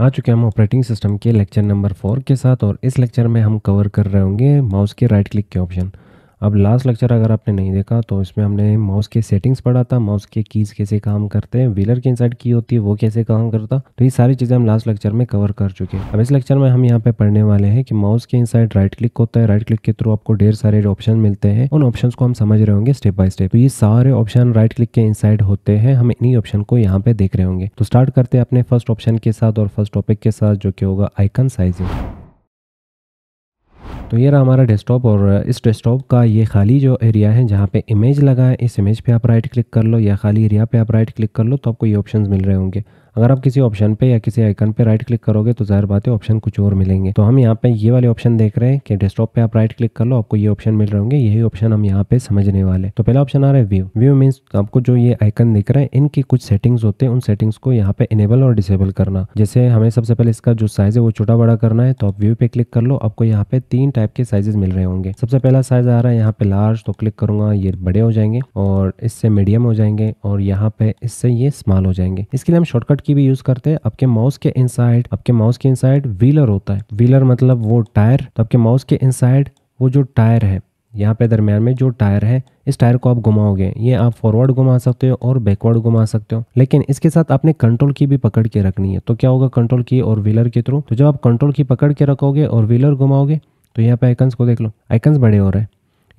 आ चुके हैं हम ऑपरेटिंग सिस्टम के लेक्चर नंबर फोर के साथ और इस लेक्चर में हम कवर कर रहे होंगे माउस के राइट क्लिक के ऑप्शन अब लास्ट लेक्चर अगर आपने नहीं देखा तो इसमें हमने माउस के सेटिंग्स पढ़ा था माउस के कीज़ कैसे काम करते हैं व्हीलर की इनसाइड की होती है वो कैसे काम करता तो ये सारी चीज़ें हम लास्ट लेक्चर में कवर कर चुके हैं अब इस लेक्चर में हम यहाँ पे पढ़ने वाले हैं कि माउस के इनसाइड राइट क्लिक होता है राइट क्लिक के थ्रू आपको ढेर सारे ऑप्शन मिलते हैं उन ऑप्शन को हम समझ रहे होंगे स्टेप बाय स्टेप तो ये सारे ऑप्शन राइट क्लिक के इनसाइड होते हैं हम इन्हीं ऑप्शन को यहाँ पे देख रहे होंगे तो स्टार्ट करते हैं अपने फर्स्ट ऑप्शन के साथ और फर्स्ट टॉपिक के साथ जो कि होगा आइकन साइजिंग तो ये रहा हमारा डेस्कटॉप और इस डेस्कटॉप का ये खाली जो एरिया है जहाँ पे इमेज लगा है इस इमेज पे आप राइट क्लिक कर लो या खाली एरिया पे आप राइट क्लिक कर लो तो आपको ये ऑप्शंस मिल रहे होंगे अगर आप किसी ऑप्शन पे या किसी आइकन पे राइट क्लिक करोगे तो ज़ाहिर बात है ऑप्शन कुछ और मिलेंगे तो हम यहाँ पे ये वाले ऑप्शन देख रहे हैं कि डेस्कटॉप पे आप राइट क्लिक कर लो आपको ये ऑप्शन मिल रहे होंगे यही ऑप्शन हम यहाँ पे समझने वाले तो पहला ऑप्शन आ रहा है व्यू व्यू मीन आपको जो ये आइकन दिख रहा है इनकी कुछ सेटिंग्स होते हैं उन सेटिंग्स को यहाँ पे इनेबल और डिसेबल करना जैसे हमें सबसे पहले इसका जो साइज है वो छोटा बड़ा करना है तो आप व्यू पे क्लिक कर लो आपको यहाँ पे तीन टाइप के साइजेस मिल रहे होंगे सबसे पहला साइज आ रहा है यहाँ पे लार्ज तो क्लिक करूंगा ये बड़े हो जाएंगे और इससे मीडियम हो जाएंगे और यहाँ पे इससे ये स्मॉल हो जाएंगे इसके लिए हम शॉर्टकट शॉर्टकट की भी यूज करते हैं आपके माउस के इनसाइड आपके माउस के इनसाइड व्हीलर होता है व्हीलर मतलब वो टायर तो आपके माउस के इनसाइड वो जो टायर है यहाँ पे दरमियान में जो टायर है इस टायर को आप घुमाओगे ये आप फॉरवर्ड घुमा सकते हो और बैकवर्ड घुमा सकते हो लेकिन इसके साथ आपने कंट्रोल की भी पकड़ के रखनी है तो क्या होगा कंट्रोल की और व्हीलर के थ्रू तो जब आप कंट्रोल की पकड़ के रखोगे और व्हीलर घुमाओगे तो यहाँ पे आइकन्स को देख लो आइकन्स बड़े हो रहे हैं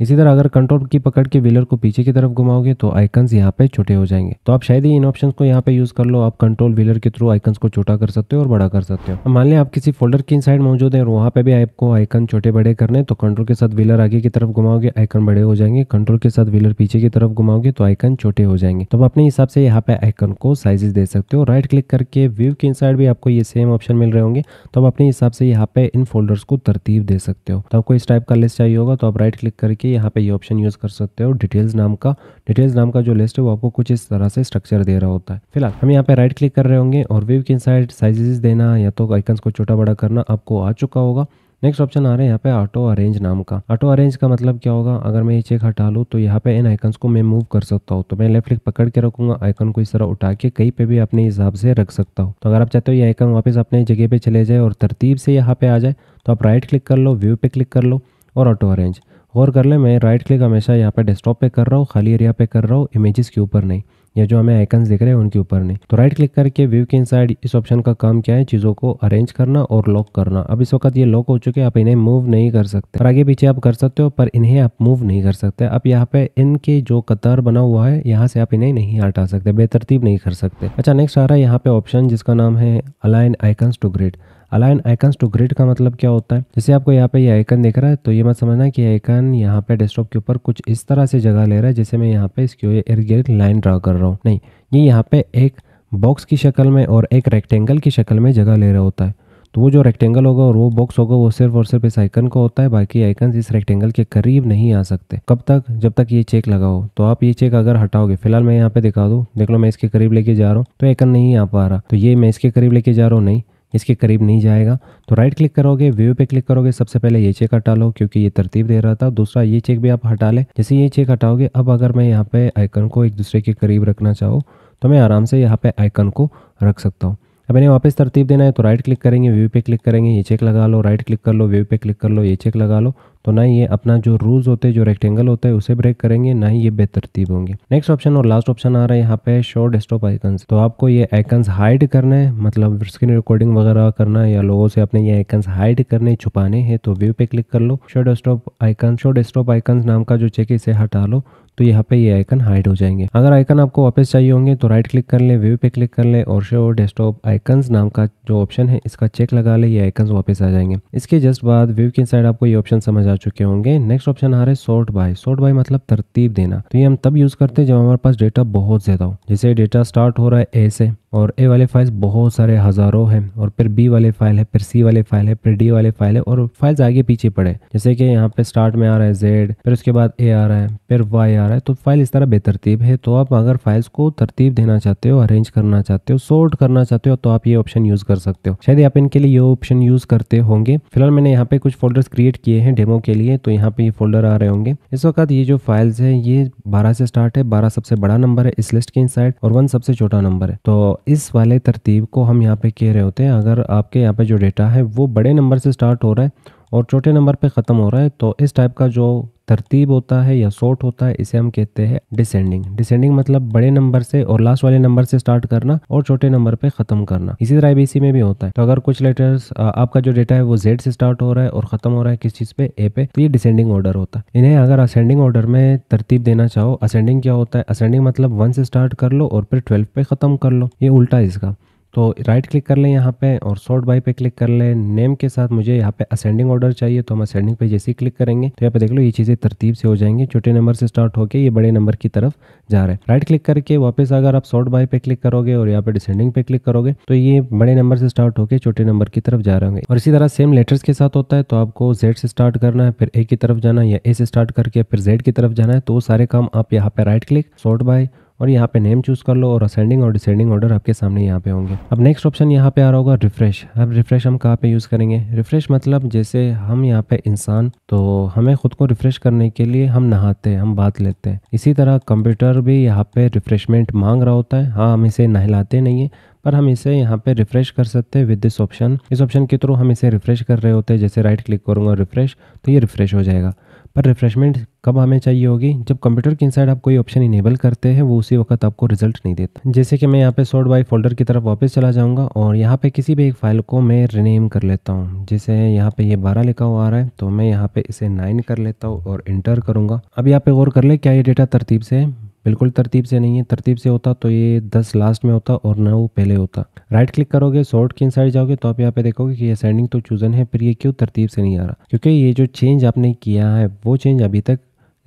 इसी तरह अगर कंट्रोल की पकड़ के व्हीलर को पीछे की तरफ घुमाओगे तो आइकन्स यहाँ पे छोटे हो जाएंगे तो आप शायद ही इन ऑप्शन को यहाँ पे यूज कर लो आप कंट्रोल व्हीलर के थ्रू आइकन्स को छोटा कर सकते हो और बड़ा कर सकते हो मान लें आप किसी फोल्डर की साइड मौजूद है वहां वहाँ पे भी आपको आइकन छोटे बड़े करने तो कंट्रोल के साथ व्हीलर आगे की तरफ घुमाओगे आइकन बड़े हो जाएंगे कंट्रोल के साथ व्हीलर पीछे की तरफ घुमाओगे तो आइकन छोटे हो जाएंगे तो आप अपने हिसाब से यहाँ पे आइकन को साइजेस दे सकते हो राइट क्लिक करके व्यू के इनसाइड भी आपको ये सेम ऑप्शन मिल रहे होंगे तो आप अपने हिसाब से यहाँ पे इन फोल्डर्स को तरतीब दे सकते हो तो आपको इस टाइप का लिस्ट चाहिए होगा तो आप राइट क्लिक करके के यहाँ पे ये ऑप्शन यूज़ कर सकते हो डिटेल्स नाम का डिटेल्स नाम का जो लिस्ट है वो आपको कुछ इस तरह से स्ट्रक्चर दे रहा होता है फिलहाल हम यहाँ पे राइट क्लिक कर रहे होंगे और वेव के साइड साइजेस देना या तो आइकन्स को छोटा बड़ा करना आपको आ चुका होगा नेक्स्ट ऑप्शन आ रहा है यहाँ पे ऑटो अरेंज नाम का ऑटो अरेंज का मतलब क्या होगा अगर मैं ये चेक हटा लूँ तो यहाँ पे इन आइकन्स को मैं मूव कर सकता हूँ तो मैं लेफ्ट क्लिक पकड़ के रखूंगा आइकन को इस तरह उठा के कहीं पे भी अपने हिसाब से रख सकता हूँ तो अगर आप चाहते हो ये आइकन वापस अपने जगह पे चले जाए और तरतीब से यहाँ पे आ जाए तो आप राइट क्लिक कर लो व्यू पे क्लिक कर लो और ऑटो अरेंज गौर कर ले मैं राइट क्लिक हमेशा यहाँ पे डेस्कटॉप पे कर रहा हूँ खाली एरिया पे कर रहा हूँ इमेजेस के ऊपर नहीं या जो हमें आइकन्स दिख रहे हैं उनके ऊपर नहीं तो राइट क्लिक करके व्यू के इनसाइड इस ऑप्शन का काम क्या है चीज़ों को अरेंज करना और लॉक करना अब इस वक्त ये लॉक हो चुके हैं आप इन्हें मूव नहीं कर सकते और आगे पीछे आप कर सकते हो पर इन्हें आप मूव नहीं कर सकते आप यहाँ पे इनके जो कतार बना हुआ है यहाँ से आप इन्हें नहीं हटा सकते बेतरतीब नहीं कर सकते अच्छा नेक्स्ट आ रहा है यहाँ पे ऑप्शन जिसका नाम है align icons to grid align icon to grid का मतलब क्या होता है जैसे आपको यहाँ पे ये आइकन दिख रहा है तो ये मत समझना कि आइकन यहाँ पे डेस्कटॉप के ऊपर कुछ इस तरह से जगह ले रहा है जैसे मैं यहाँ पे इसके इर्द गिर्द लाइन ड्रा कर रहा हूँ नहीं ये यहाँ पे एक बॉक्स की शक्ल में और एक रेक्टेंगल की शक्ल में जगह ले रहा होता है तो वो जो रेक्टेंगल होगा और वो बॉक्स होगा वो सिर्फ और सिर्फ इस आइकन को होता है बाकी आइकन इस रेक्टेंगल के करीब नहीं आ सकते कब तक जब तक ये चेक लगाओ तो आप ये चेक अगर हटाओगे फिलहाल मैं यहाँ पे दिखा दूँ देख लो मैं इसके करीब लेके जा रहा हूँ तो आइकन नहीं आ पा रहा तो ये मैं इसके करीब लेके जा रहा हूँ नहीं इसके करीब नहीं जाएगा तो राइट क्लिक करोगे व्यू पे क्लिक करोगे सबसे पहले ये चेक हटा लो क्योंकि ये तरतीब दे रहा था दूसरा ये चेक भी आप हटा लें जैसे ये चेक हटाओगे अब अगर मैं यहाँ पे आइकन को एक दूसरे के करीब रखना चाहूँ तो मैं आराम से यहाँ पे आइकन को रख सकता हूँ अब मैंने वापस तरतीब देना है तो राइट क्लिक करेंगे व्यू पे क्लिक करेंगे ये चेक लगा लो राइट क्लिक कर लो व्यू पे क्लिक कर लो ये चेक लगा लो तो ना ये अपना जो रूल्स होते हैं जो रेक्टेंगल होता है उसे ब्रेक करेंगे ना ही ये बेतरतीब होंगे नेक्स्ट ऑप्शन और लास्ट ऑप्शन आ रहा है यहाँ पे शो डेस्कटॉप आइकन्स तो आपको ये आइकन्स हाइड करने मतलब स्क्रीन रिकॉर्डिंग वगैरह करना या लोगों से अपने ये आइकन्स हाइड करने छुपाने हैं तो व्यू पे क्लिक कर लो show desktop icon show desktop icons नाम का जो चेक इसे हटा लो तो यहाँ पे ये आइकन हाइड हो जाएंगे अगर आइकन आपको वापस चाहिए होंगे तो राइट क्लिक कर ले व्यू पे क्लिक कर ले और शो डेस्कटॉप आइकन नाम का जो ऑप्शन है इसका चेक लगा ले ये आइकन वापस आ जाएंगे इसके जस्ट बाद व्यू के साइड आपको ये ऑप्शन समझ आ चुके होंगे नेक्स्ट ऑप्शन आ रहे हैं शॉर्ट बाय सॉर्ट बाय मतलब तरतीब देना तो ये हम तब यूज करते हैं जब हमारे पास डेटा बहुत ज्यादा हो जैसे डेटा स्टार्ट हो रहा है ए से और ए वाले फाइल्स बहुत सारे हज़ारों हैं और फिर बी वाले फाइल है फिर सी वाले फाइल है फिर डी वाले फाइल है और फाइल्स आगे पीछे पड़े जैसे कि यहाँ पे स्टार्ट में आ रहा है जेड फिर उसके बाद ए आ रहा है फिर वाई आ रहा है तो फाइल इस तरह बेतरतीब है तो आप अगर फाइल्स को तरतीब देना चाहते हो अरेंज करना चाहते हो सोर्ट करना चाहते हो तो आप ये ऑप्शन यूज़ कर सकते हो शायद आप इनके लिए ये ऑप्शन यूज़ करते होंगे फिलहाल मैंने यहाँ पे कुछ फोल्डर्स क्रिएट किए हैं डेमो के लिए तो यहाँ पे ये फोल्डर आ रहे होंगे इस वक्त ये जो फाइल्स है ये बारह से स्टार्ट है बारह सबसे बड़ा नंबर है इस लिस्ट के इन और वन सबसे छोटा नंबर है तो इस वाले तरतीब को हम यहाँ पे कह रहे होते हैं अगर आपके यहाँ पे जो डेटा है वो बड़े नंबर से स्टार्ट हो रहा है और छोटे नंबर पे ख़त्म हो रहा है तो इस टाइप का जो तरतीब होता है या सॉर्ट होता है इसे हम कहते हैं डिसेंडिंग डिसेंडिंग मतलब बड़े नंबर से और लास्ट वाले नंबर से स्टार्ट करना और छोटे नंबर पे खत्म करना इसी तरह आईबीसी में भी होता है तो अगर कुछ लेटर्स आपका जो डेटा है वो जेड से स्टार्ट हो रहा है और खत्म हो रहा है किस चीज पे ए पे तो ये डिसेंडिंग ऑर्डर होता है इन्हें अगर असेंडिंग ऑर्डर में तरतीब देना चाहो असेंडिंग क्या होता है असेंडिंग मतलब वन से स्टार्ट कर लो और फिर ट्वेल्व पे खत्म कर लो ये उल्टा इसका तो राइट क्लिक कर लें यहाँ पे और सॉर्ट बाई पे क्लिक कर लें नेम के साथ मुझे यहाँ पे असेंडिंग ऑर्डर चाहिए तो हम असेंडिंग पे जैसे ही क्लिक करेंगे तो यहाँ पे देख लो ये चीज़ें तरतीब से हो जाएंगी छोटे नंबर से स्टार्ट होकर ये बड़े नंबर की तरफ जा रहा है राइट क्लिक करके वापस अगर आप सॉर्ट बाई पे क्लिक करोगे और यहाँ पे डिसेंडिंग पे क्लिक करोगे तो ये बड़े नंबर से स्टार्ट होकर छोटे नंबर की तरफ जा रहे होंगे और इसी तरह सेम लेटर्स के साथ होता है तो आपको जेड से स्टार्ट करना है फिर ए की तरफ जाना है या ए से स्टार्ट करके फिर जेड की तरफ जाना है तो वो सारे काम आप यहाँ पे राइट क्लिक सॉर्ट बाय और यहाँ पे नेम चूज़ कर लो और असेंडिंग और डिसेंडिंग ऑर्डर आपके सामने यहाँ पे होंगे अब नेक्स्ट ऑप्शन यहाँ पे आ रहा होगा रिफ्रेश अब रिफ्रेश हम कहाँ पे यूज़ करेंगे रिफ्रेश मतलब जैसे हम यहाँ पे इंसान तो हमें खुद को रिफ्रेश करने के लिए हम नहाते हैं हम बात लेते हैं इसी तरह कंप्यूटर भी यहाँ पे रिफ्रेशमेंट मांग रहा होता है हाँ हम इसे नहलाते नहीं है पर हम इसे यहाँ पे रिफ्रेश कर सकते हैं विद दिस ऑप्शन इस ऑप्शन के थ्रू हम इसे रिफ्रेश कर रहे होते हैं जैसे राइट क्लिक करूंगा रिफ्रेश तो ये रिफ्रेश हो जाएगा पर रिफ्रेशमेंट कब हमें चाहिए होगी जब कंप्यूटर के इनसाइड आप कोई ऑप्शन इनेबल करते हैं वो उसी वक्त आपको रिजल्ट नहीं देता जैसे कि मैं यहाँ पे सोर्ट बाई फोल्डर की तरफ वापस चला जाऊँगा और यहाँ पे किसी भी एक फाइल को मैं रिनेम कर लेता हूँ जैसे यहाँ पे ये यह बारह लिखा हुआ आ रहा है तो मैं यहाँ पे इसे नाइन कर लेता हूँ और इंटर करूँगा अब यहाँ पे गौर कर ले क्या ये डेटा तरतीब से बिल्कुल तरतीब से नहीं है तरतीब से होता तो ये दस लास्ट में होता और वो पहले होता राइट क्लिक करोगे शॉर्ट की साइड जाओगे तो आप यहाँ पे देखोगे कि ये सेंडिंग तो चूजन है पर ये क्यों तरतीब से नहीं आ रहा क्योंकि ये जो चेंज आपने किया है वो चेंज अभी तक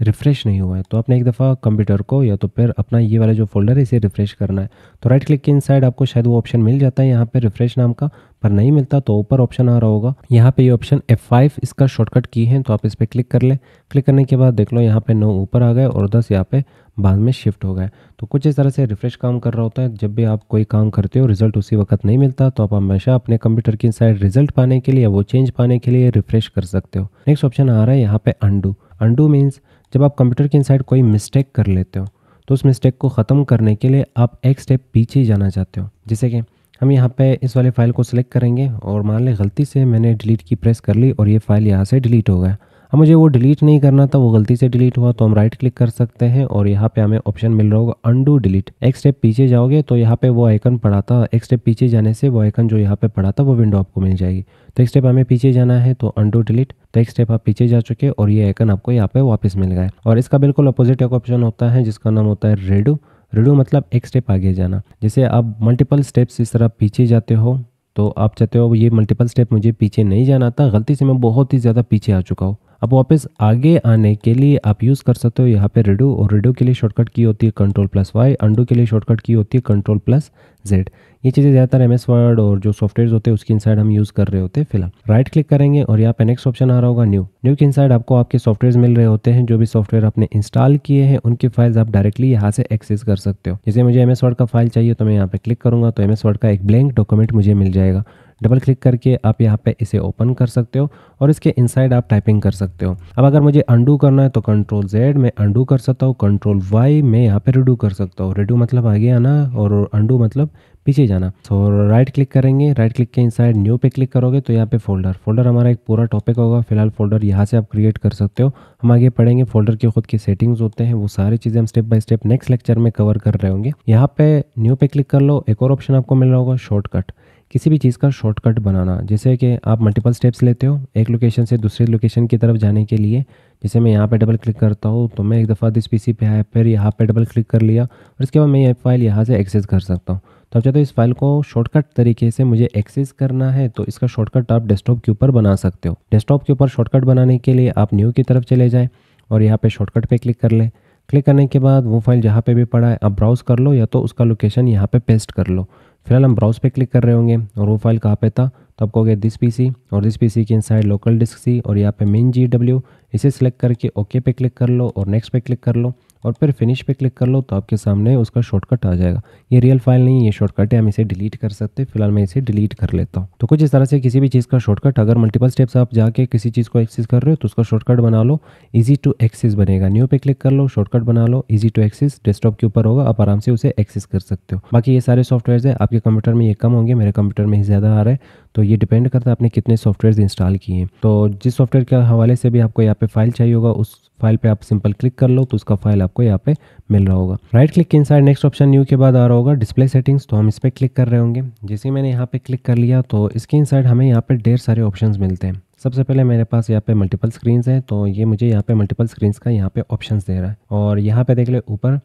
रिफ़्रेश नहीं हुआ है तो आपने एक दफ़ा कंप्यूटर को या तो फिर अपना ये वाला जो फोल्डर है इसे रिफ़्रेश करना है तो राइट क्लिक के इन आपको शायद वो ऑप्शन मिल जाता है यहाँ पर रिफ़्रेश नाम का पर नहीं मिलता तो ऊपर ऑप्शन आ रहा होगा यहाँ पे ये ऑप्शन F5 इसका शॉर्टकट की है तो आप इस पर क्लिक कर लें क्लिक करने के बाद देख लो यहाँ पे नौ ऊपर आ गए और दस यहाँ पे बाद में शिफ्ट हो गए तो कुछ इस तरह से रिफ्रेश काम कर रहा होता है जब भी आप कोई काम करते हो रिजल्ट उसी वक्त नहीं मिलता तो आप हमेशा अपने कंप्यूटर की साइड रिजल्ट पाने के लिए वो चेंज पाने के लिए रिफ्रेश कर सकते हो नेक्स्ट ऑप्शन आ रहा है यहाँ पे अंडू अंडू मीन्स जब आप कंप्यूटर की साइड कोई मिस्टेक कर लेते हो तो उस मिस्टेक को ख़त्म करने के लिए आप एक स्टेप पीछे जाना चाहते हो जैसे कि हम यहाँ पे इस वाले फ़ाइल को सिलेक्ट करेंगे और मान लें गलती से मैंने डिलीट की प्रेस कर ली और ये फ़ाइल यहाँ से डिलीट हो गया अब मुझे वो डिलीट नहीं करना था वो गलती से डिलीट हुआ तो हम राइट क्लिक कर सकते हैं और यहाँ पे हमें ऑप्शन मिल रहा होगा अनडू डिलीट एक स्टेप पीछे जाओगे तो यहाँ पे वो आइकन पड़ा था एक स्टेप पीछे जाने से वो आइकन जो यहाँ पे पड़ा था वो विंडो आपको मिल जाएगी तो एक स्टेप हमें पीछे जाना है तो अनडू डिलीट तो एक स्टेप आप पीछे जा चुके और ये आइकन आपको यहाँ पे वापस मिल गया और इसका बिल्कुल अपोजिट एक ऑप्शन होता है जिसका नाम होता है रेडू रिड्यू मतलब एक स्टेप आगे जाना जैसे आप मल्टीपल स्टेप्स इस तरह पीछे जाते हो तो आप चाहते हो ये मल्टीपल स्टेप मुझे पीछे नहीं जाना था गलती से मैं बहुत ही ज़्यादा पीछे आ चुका हूँ अब वापस आगे आने के लिए आप यूज़ कर सकते हो यहाँ पे रिडो और रिडो के लिए शॉर्टकट की होती है कंट्रोल प्लस वाई अंडो के लिए शॉर्टकट की होती है कंट्रोल प्लस जेड ये चीज़ें ज़्यादातर एम एस वर्ड और जो सॉफ्टवेयर होते हैं उसकी इनसाइड हम यूज़ कर रहे होते हैं फिलहाल राइट क्लिक करेंगे और यहाँ पे नेक्स्ट ऑप्शन आ रहा होगा न्यू न्यू की इनसाइड आपको आपके सॉफ्टवेयर मिल रहे होते हैं जो भी सॉफ्टवेयर आपने इंस्टॉल किए हैं उनकी फाइल्स आप डायरेक्टली यहाँ से एक्सेस कर सकते हो जैसे मुझे एम एस वर्ड का फाइल चाहिए तो मैं यहाँ पे क्लिक करूँगा तो एम एस वर्ड का एक ब्लैंक डॉक्यूमेंट मुझे मिल जाएगा डबल क्लिक करके आप यहाँ पे इसे ओपन कर सकते हो और इसके इनसाइड आप टाइपिंग कर सकते हो अब अगर मुझे अंडू करना है तो कंट्रोल जेड में अंडू कर सकता हूँ कंट्रोल वाई मैं यहाँ पे रिड्यू कर सकता हूँ रिड्यू मतलब आगे आना और अंडू मतलब पीछे जाना तो राइट क्लिक करेंगे राइट क्लिक के इनसाइड न्यू पे क्लिक करोगे तो यहाँ पे फोल्डर फोल्डर हमारा एक पूरा टॉपिक होगा फिलहाल फोल्डर यहाँ से आप क्रिएट कर सकते हो हम आगे पढ़ेंगे फोल्डर के खुद की सेटिंग्स होते हैं वो सारी चीज़ें हम step by step next lecture में कवर कर रहे होंगे यहाँ पे न्यू पे क्लिक कर लो एक और ऑप्शन आपको मिल रहा होगा शॉर्टकट किसी भी चीज़ का शॉर्टकट बनाना जैसे कि आप मल्टीपल स्टेप्स लेते हो एक लोकेशन से दूसरे लोकेशन की तरफ जाने के लिए जैसे मैं यहाँ पे डबल क्लिक करता हूँ तो मैं एक दफ़ा दिस पीसी पे आया फिर यहाँ पे डबल क्लिक कर लिया और इसके बाद मैं ये फाइल यहाँ से एक्सेस कर सकता हूँ तो आप चाहते हो इस फाइल को शॉर्टकट तरीके से मुझे एक्सेस करना है तो इसका शॉर्टकट आप डेस्कटॉप के ऊपर बना सकते हो डेस्कटॉप के ऊपर शॉर्टकट बनाने के लिए आप न्यू की तरफ चले जाएँ और यहाँ पर शॉर्टकट पर क्लिक कर लें क्लिक करने के बाद वो फाइल जहाँ पे भी पड़ा है आप ब्राउज़ कर लो या तो उसका लोकेशन यहाँ पे पेस्ट कर लो फिलहाल हम ब्राउज पे क्लिक कर रहे होंगे और वो फाइल कहाँ पे था तो आपको हो गया दिस पीसी और दिस पीसी के इनसाइड लोकल डिस्क सी और यहाँ पे मेन जी डब्ल्यू इसे सेलेक्ट करके ओके पे क्लिक कर लो और नेक्स्ट पे क्लिक कर लो और फिर फिनिश पे क्लिक कर लो तो आपके सामने उसका शॉर्टकट आ जाएगा ये रियल फाइल नहीं है शॉर्टकट है हम इसे डिलीट कर सकते हैं फिलहाल मैं इसे डिलीट कर लेता हूँ तो कुछ इस तरह से किसी भी चीज़ का शॉर्टकट अगर मल्टीपल स्टेप्स आप जाके किसी चीज़ को एक्सेस कर रहे हो तो उसका शॉर्टकट बना लो ईजी टू एक्सेस बनेगा न्यू पे क्लिक कर लो शॉर्टकट बना लो ईजी टू एक्सेस डेस्कटॉप के ऊपर होगा आप आराम से उसे एक्सेस कर सकते हो बाकी ये सारे सॉफ्टवेयर है आपके कंप्यूटर में ये कम होंगे मेरे कंप्यूटर में ही ज़्यादा आ रहा है तो ये डिपेंड करता है आपने कितने सॉफ्टवेयर इंस्टॉल किए हैं तो जिस सॉफ्टवेयर के हवाले से भी आपको यहाँ पे फाइल चाहिए होगा उस फाइल पे आप सिंपल क्लिक कर लो तो उसका फाइल आपको यहाँ पे मिल रहा होगा right click inside next option new के बाद आ रहा होगा डिस्प्ले सेटिंग्स तो हम इस पर क्लिक कर रहे होंगे जैसे मैंने यहाँ पे क्लिक कर लिया तो इसके साइड हमें यहाँ पे ढेर सारे ऑप्शन मिलते हैं सबसे पहले मेरे पास यहाँ पे मल्टीपल स्क्रीन्स हैं तो ये मुझे यहाँ पे मल्टीपल स्क्रीन्स का यहाँ पे ऑप्शंस दे रहा है और यहाँ पे देख ले ऊपर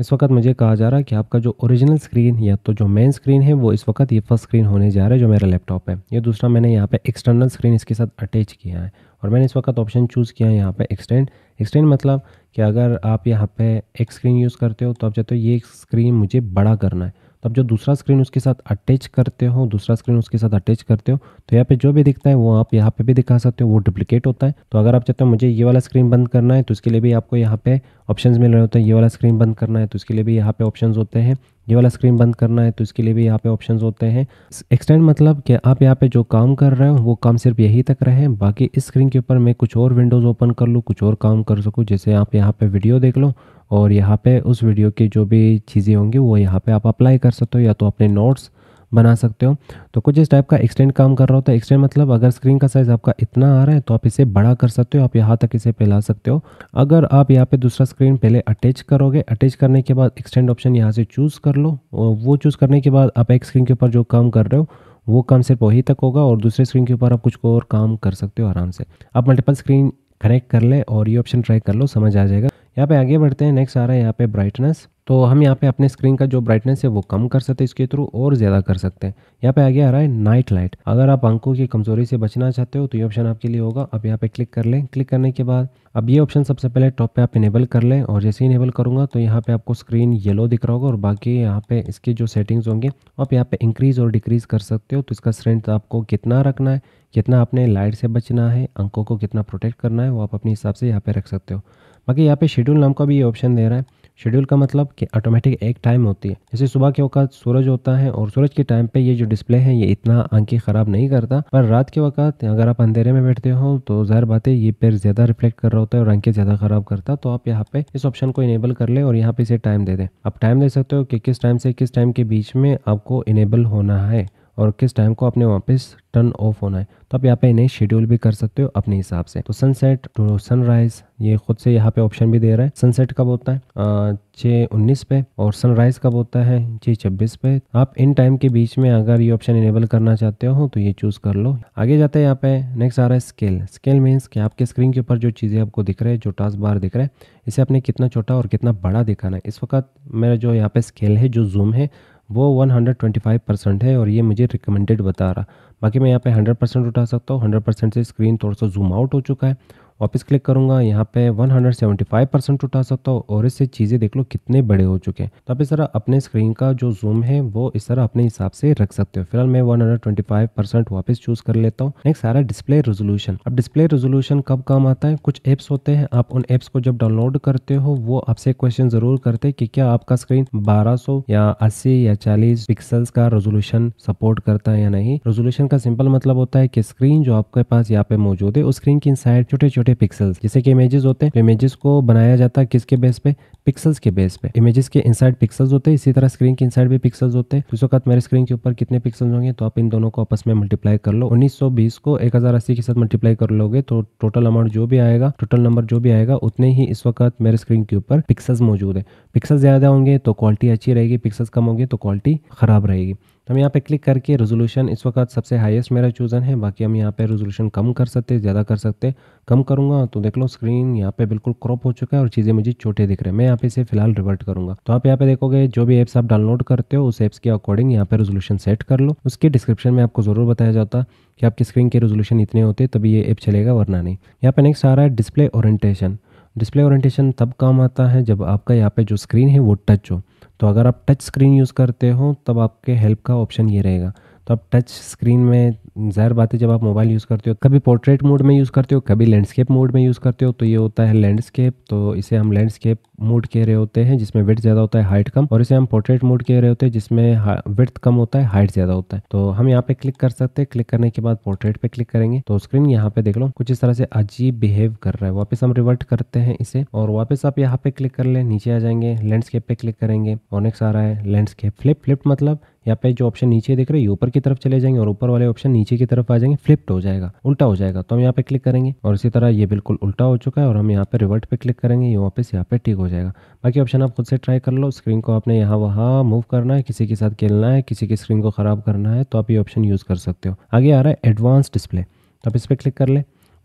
इस वक्त मुझे कहा जा रहा है कि आपका जो ओरिजिनल स्क्रीन या तो जो मेन स्क्रीन है वो इस वक्त ये फर्स्ट स्क्रीन होने जा रहा है जो मेरा लैपटॉप है ये दूसरा मैंने यहाँ पे एक्सटर्नल स्क्रीन इसके साथ अटैच किया है और मैंने इस वक्त ऑप्शन चूज़ किया है यहाँ पर एक्सटेंड एक्सटेंड मतलब कि अगर आप यहाँ पर एक स्क्रीन यूज़ करते हो तो आप चाहते हो तो ये स्क्रीन मुझे बड़ा करना है तो आप जो दूसरा स्क्रीन उसके साथ अटैच करते हो दूसरा स्क्रीन उसके साथ अटैच करते हो तो यहाँ पे जो भी दिखता है वो आप यहाँ पे भी दिखा सकते हो वो डुप्लीकेट होता है तो अगर आप चाहते हो मुझे ये वाला स्क्रीन बंद करना है तो उसके लिए भी आपको यहाँ पे ऑप्शन मिल रहे होते हैं ये वाला स्क्रीन बंद करना है तो उसके लिए भी यहाँ पे ऑप्शन होते हैं ये वाला स्क्रीन बंद करना है तो इसके लिए भी यहाँ पे ऑप्शन होते हैं तो एक्सटेंड मतलब कि आप यहाँ पे जो काम कर रहे हो वो काम सिर्फ यही तक रहे बाकी इस स्क्रीन के ऊपर मैं कुछ और विंडोज़ ओपन कर लूँ कुछ और काम कर सकूँ जैसे आप यहाँ पे वीडियो देख लो और यहाँ पे उस वीडियो के जो भी चीज़ें होंगी वो यहाँ पे आप अप्लाई कर सकते हो या तो अपने नोट्स बना सकते हो तो कुछ इस टाइप का एक्सटेंड काम कर रहा होता है एक्सटेंड मतलब अगर स्क्रीन का साइज़ आपका इतना आ रहा है तो आप इसे बड़ा कर सकते हो आप यहाँ तक इसे फैला सकते हो अगर आप यहाँ पे दूसरा स्क्रीन पहले अटैच करोगे अटैच करने के बाद एक्सटेंड ऑप्शन यहाँ से चूज़ कर लो और वो चूज़ करने के बाद आप एक स्क्रीन के ऊपर जो काम कर रहे हो वो काम सिर्फ वही तक होगा और दूसरे स्क्रीन के ऊपर आप कुछ और काम कर सकते हो आराम से आप मल्टीपल स्क्रीन कनेक्ट कर ले और ये ऑप्शन ट्राई कर लो समझ आ जाएगा यहाँ पे आगे बढ़ते हैं नेक्स्ट आ रहा है यहाँ पे ब्राइटनेस तो हम यहाँ पे अपने स्क्रीन का जो ब्राइटनेस है वो कम कर सकते हैं इसके थ्रू और ज़्यादा कर सकते हैं यहाँ पे आगे आ रहा है नाइट लाइट अगर आप अंकों की कमजोरी से बचना चाहते हो तो ये ऑप्शन आपके लिए होगा अब यहाँ पे क्लिक कर लें क्लिक करने के बाद अब ये ऑप्शन सबसे पहले टॉप पे आप इनेबल कर लें और जैसे ही इनेबल करूंगा तो यहाँ पे आपको स्क्रीन येलो दिख रहा होगा और बाकी यहाँ पे इसके जो सेटिंग्स होंगे आप यहाँ पे इंक्रीज़ और डिक्रीज़ कर सकते हो तो इसका स्ट्रेंथ आपको कितना रखना है कितना आपने लाइट से बचना है अंकों को कितना प्रोटेक्ट करना है वो आप अपने हिसाब से यहाँ पे रख सकते हो बाकी यहाँ पे शेड्यूल नाम का भी ये ऑप्शन दे रहा है शेड्यूल का मतलब कि ऑटोमेटिक एक टाइम होती है जैसे सुबह के वक्त सूरज होता है और सूरज के टाइम पे ये जो डिस्प्ले है ये इतना आंखें ख़राब नहीं करता पर रात के वक्त अगर आप अंधेरे में बैठते हो तो ज़ाहिर बात है ये पेड़ ज़्यादा रिफ्लेक्ट कर रहा होता है और आंखें ज़्यादा ख़राब करता तो आप यहाँ पे इस ऑप्शन को इनेबल कर ले और यहाँ पे इसे टाइम दे दें आप टाइम दे सकते हो कि किस टाइम से किस टाइम के बीच में आपको इनेबल होना है और किस टाइम को आपने वापस टर्न ऑफ होना है तो आप यहाँ पे इन्हें शेड्यूल भी कर सकते हो अपने हिसाब से तो सनसेट टू सनराइज ये खुद से यहाँ पे ऑप्शन भी दे रहा है सनसेट कब होता है छः उन्नीस पे और सनराइज कब होता है छः छब्बीस पे आप इन टाइम के बीच में अगर ये ऑप्शन इनेबल करना चाहते हो तो ये चूज कर लो आगे जाते हैं यहाँ पे नेक्स्ट आ रहा है स्केल स्केल मीन्स कि आपके स्क्रीन के ऊपर जो चीज़ें आपको दिख रहे हैं जो टास्क बार दिख रहा है इसे आपने कितना छोटा और कितना बड़ा दिखाना है इस वक्त मेरा जो यहाँ पे स्केल है जो जूम है वो 125 परसेंट है और ये मुझे रिकमेंडेड बता रहा बाकी मैं यहाँ पे 100 परसेंट उठा सकता हूँ 100 परसेंट से स्क्रीन थोड़ा सा जूम आउट हो चुका है वापस क्लिक करूंगा यहाँ पे 175 परसेंट उठा सकता हूँ और इससे चीज़ें देख लो कितने बड़े हो चुके हैं तो आप इस तरह अपने स्क्रीन का जो जूम है वो इस तरह अपने हिसाब से रख सकते हो फिलहाल मैं 125 परसेंट वापस चूज कर लेता हूँ नेक्स्ट सारा डिस्प्ले रेजोल्यूशन अब डिस्प्ले रेजोल्यूशन कब काम आता है कुछ एप्स होते हैं आप उन एप्स को जब डाउनलोड करते हो वो आपसे क्वेश्चन जरूर करते हैं कि क्या आपका स्क्रीन बारह या अस्सी या चालीस पिक्सल्स का रेजोल्यूशन सपोर्ट करता है या नहीं रेजोल्यूशन का सिंपल मतलब होता है कि स्क्रीन जो आपके पास यहाँ पे मौजूद है उस स्क्रीन की इन छोटे छोटे पे पिक्सल्स जैसे कि इमेजेस होते हैं इमेजेस तो को बनाया जाता है किसके बेस पे पिक्सल्स के बेस पे इमेजेस के इनसाइड पिक्सल्स होते हैं इसी तरह स्क्रीन के इनसाइड भी पिक्सल्स होते हैं उस वक्त मेरे स्क्रीन के ऊपर कितने पिक्सल्स होंगे तो आप इन दोनों को आपस में मल्टीप्लाई कर लो 1920 को 1080 के साथ मल्टीप्लाई कर लोगे तो टोटल अमाउंट जो भी आएगा टोटल नंबर जो भी आएगा उतने ही इस वक्त मेरे स्क्रीन के ऊपर पिक्सल्स मौजूद है पिक्सल ज्यादा होंगे तो क्वालिटी अच्छी रहेगी पिक्सल्स कम होंगे तो क्वालिटी खराब रहेगी हम यहाँ पे क्लिक करके रेजोल्यूशन इस वक्त सबसे हाईएस्ट मेरा चूज़न है बाकी हम यहाँ पे रेजोल्यूशन कम कर सकते ज़्यादा कर सकते कम करूँगा तो देख लो स्क्रीन यहाँ पे बिल्कुल क्रॉप हो चुका है और चीज़ें मुझे छोटे दिख रहे हैं मैं यहाँ पे इसे फिलहाल रिवर्ट करूँगा तो आप यहाँ पे देखोगे जो भी एप्स आप डाउनलोड करते हो उस एप्स के अकॉर्डिंग यहाँ पे रेजोल्यूशन सेट कर लो उसके डिस्क्रिप्शन में आपको ज़रूर बताया जाता कि आपकी स्क्रीन के रेजोल्यूशन इतने होते तभी ये ऐप चलेगा वरना नहीं यहाँ पे नेक्स्ट आ रहा है डिस्प्ले ओरेंटेशन डिस्प्ले ओरेंटेशन तब काम आता है जब आपका यहाँ पे जो स्क्रीन है वो टच हो तो अगर आप टच स्क्रीन यूज़ करते हो तब आपके हेल्प का ऑप्शन ये रहेगा तो आप टच स्क्रीन में ज़ाहिर बात है जब आप मोबाइल यूज़ करते हो कभी पोर्ट्रेट मोड में यूज़ करते हो कभी लैंडस्केप मोड में यूज़ करते हो तो ये होता है लैंडस्केप तो इसे हम लैंडस्केप मोड कह रहे होते हैं जिसमें वेट ज़्यादा होता है हाइट कम और इसे हम पोर्ट्रेट मोड कह रहे होते हैं जिसमें वेट कम होता है हाइट ज़्यादा होता है तो हम यहाँ पे क्लिक कर सकते हैं क्लिक करने के बाद पोर्ट्रेट पे क्लिक करेंगे तो स्क्रीन यहाँ पे देख लो कुछ इस तरह से अजीब बिहेव कर रहा है वापस हम रिवर्ट करते हैं इसे और वापस आप यहाँ पे क्लिक कर ले नीचे आ जाएंगे लैंडस्केप पे क्लिक करेंगे और आ रहा है लैंडस्केप फ्लिप फ्लिप मतलब यहाँ पे जो ऑप्शन नीचे दिख रहे हैं ऊपर की तरफ चले जाएंगे और ऊपर वाले ऑप्शन नीचे की तरफ आ जाएंगे फ्लिप्ट हो जाएगा उल्टा हो जाएगा तो हम यहाँ पे क्लिक करेंगे और इसी तरह ये बिल्कुल उल्टा हो चुका है और हम यहाँ पे रिवर्ट पे क्लिक करेंगे ये वापस यहाँ पे ठीक हो जाएगा बाकी ऑप्शन आप खुद से ट्राई कर लो स्क्रीन को आपने यहाँ वहाँ मूव करना है किसी के साथ खेलना है किसी की स्क्रीन को ख़राब करना है तो आप ये ऑप्शन यूज़ कर सकते हो आगे आ रहा है एडवांस डिस्प्ले तो आप इस पर क्लिक कर ले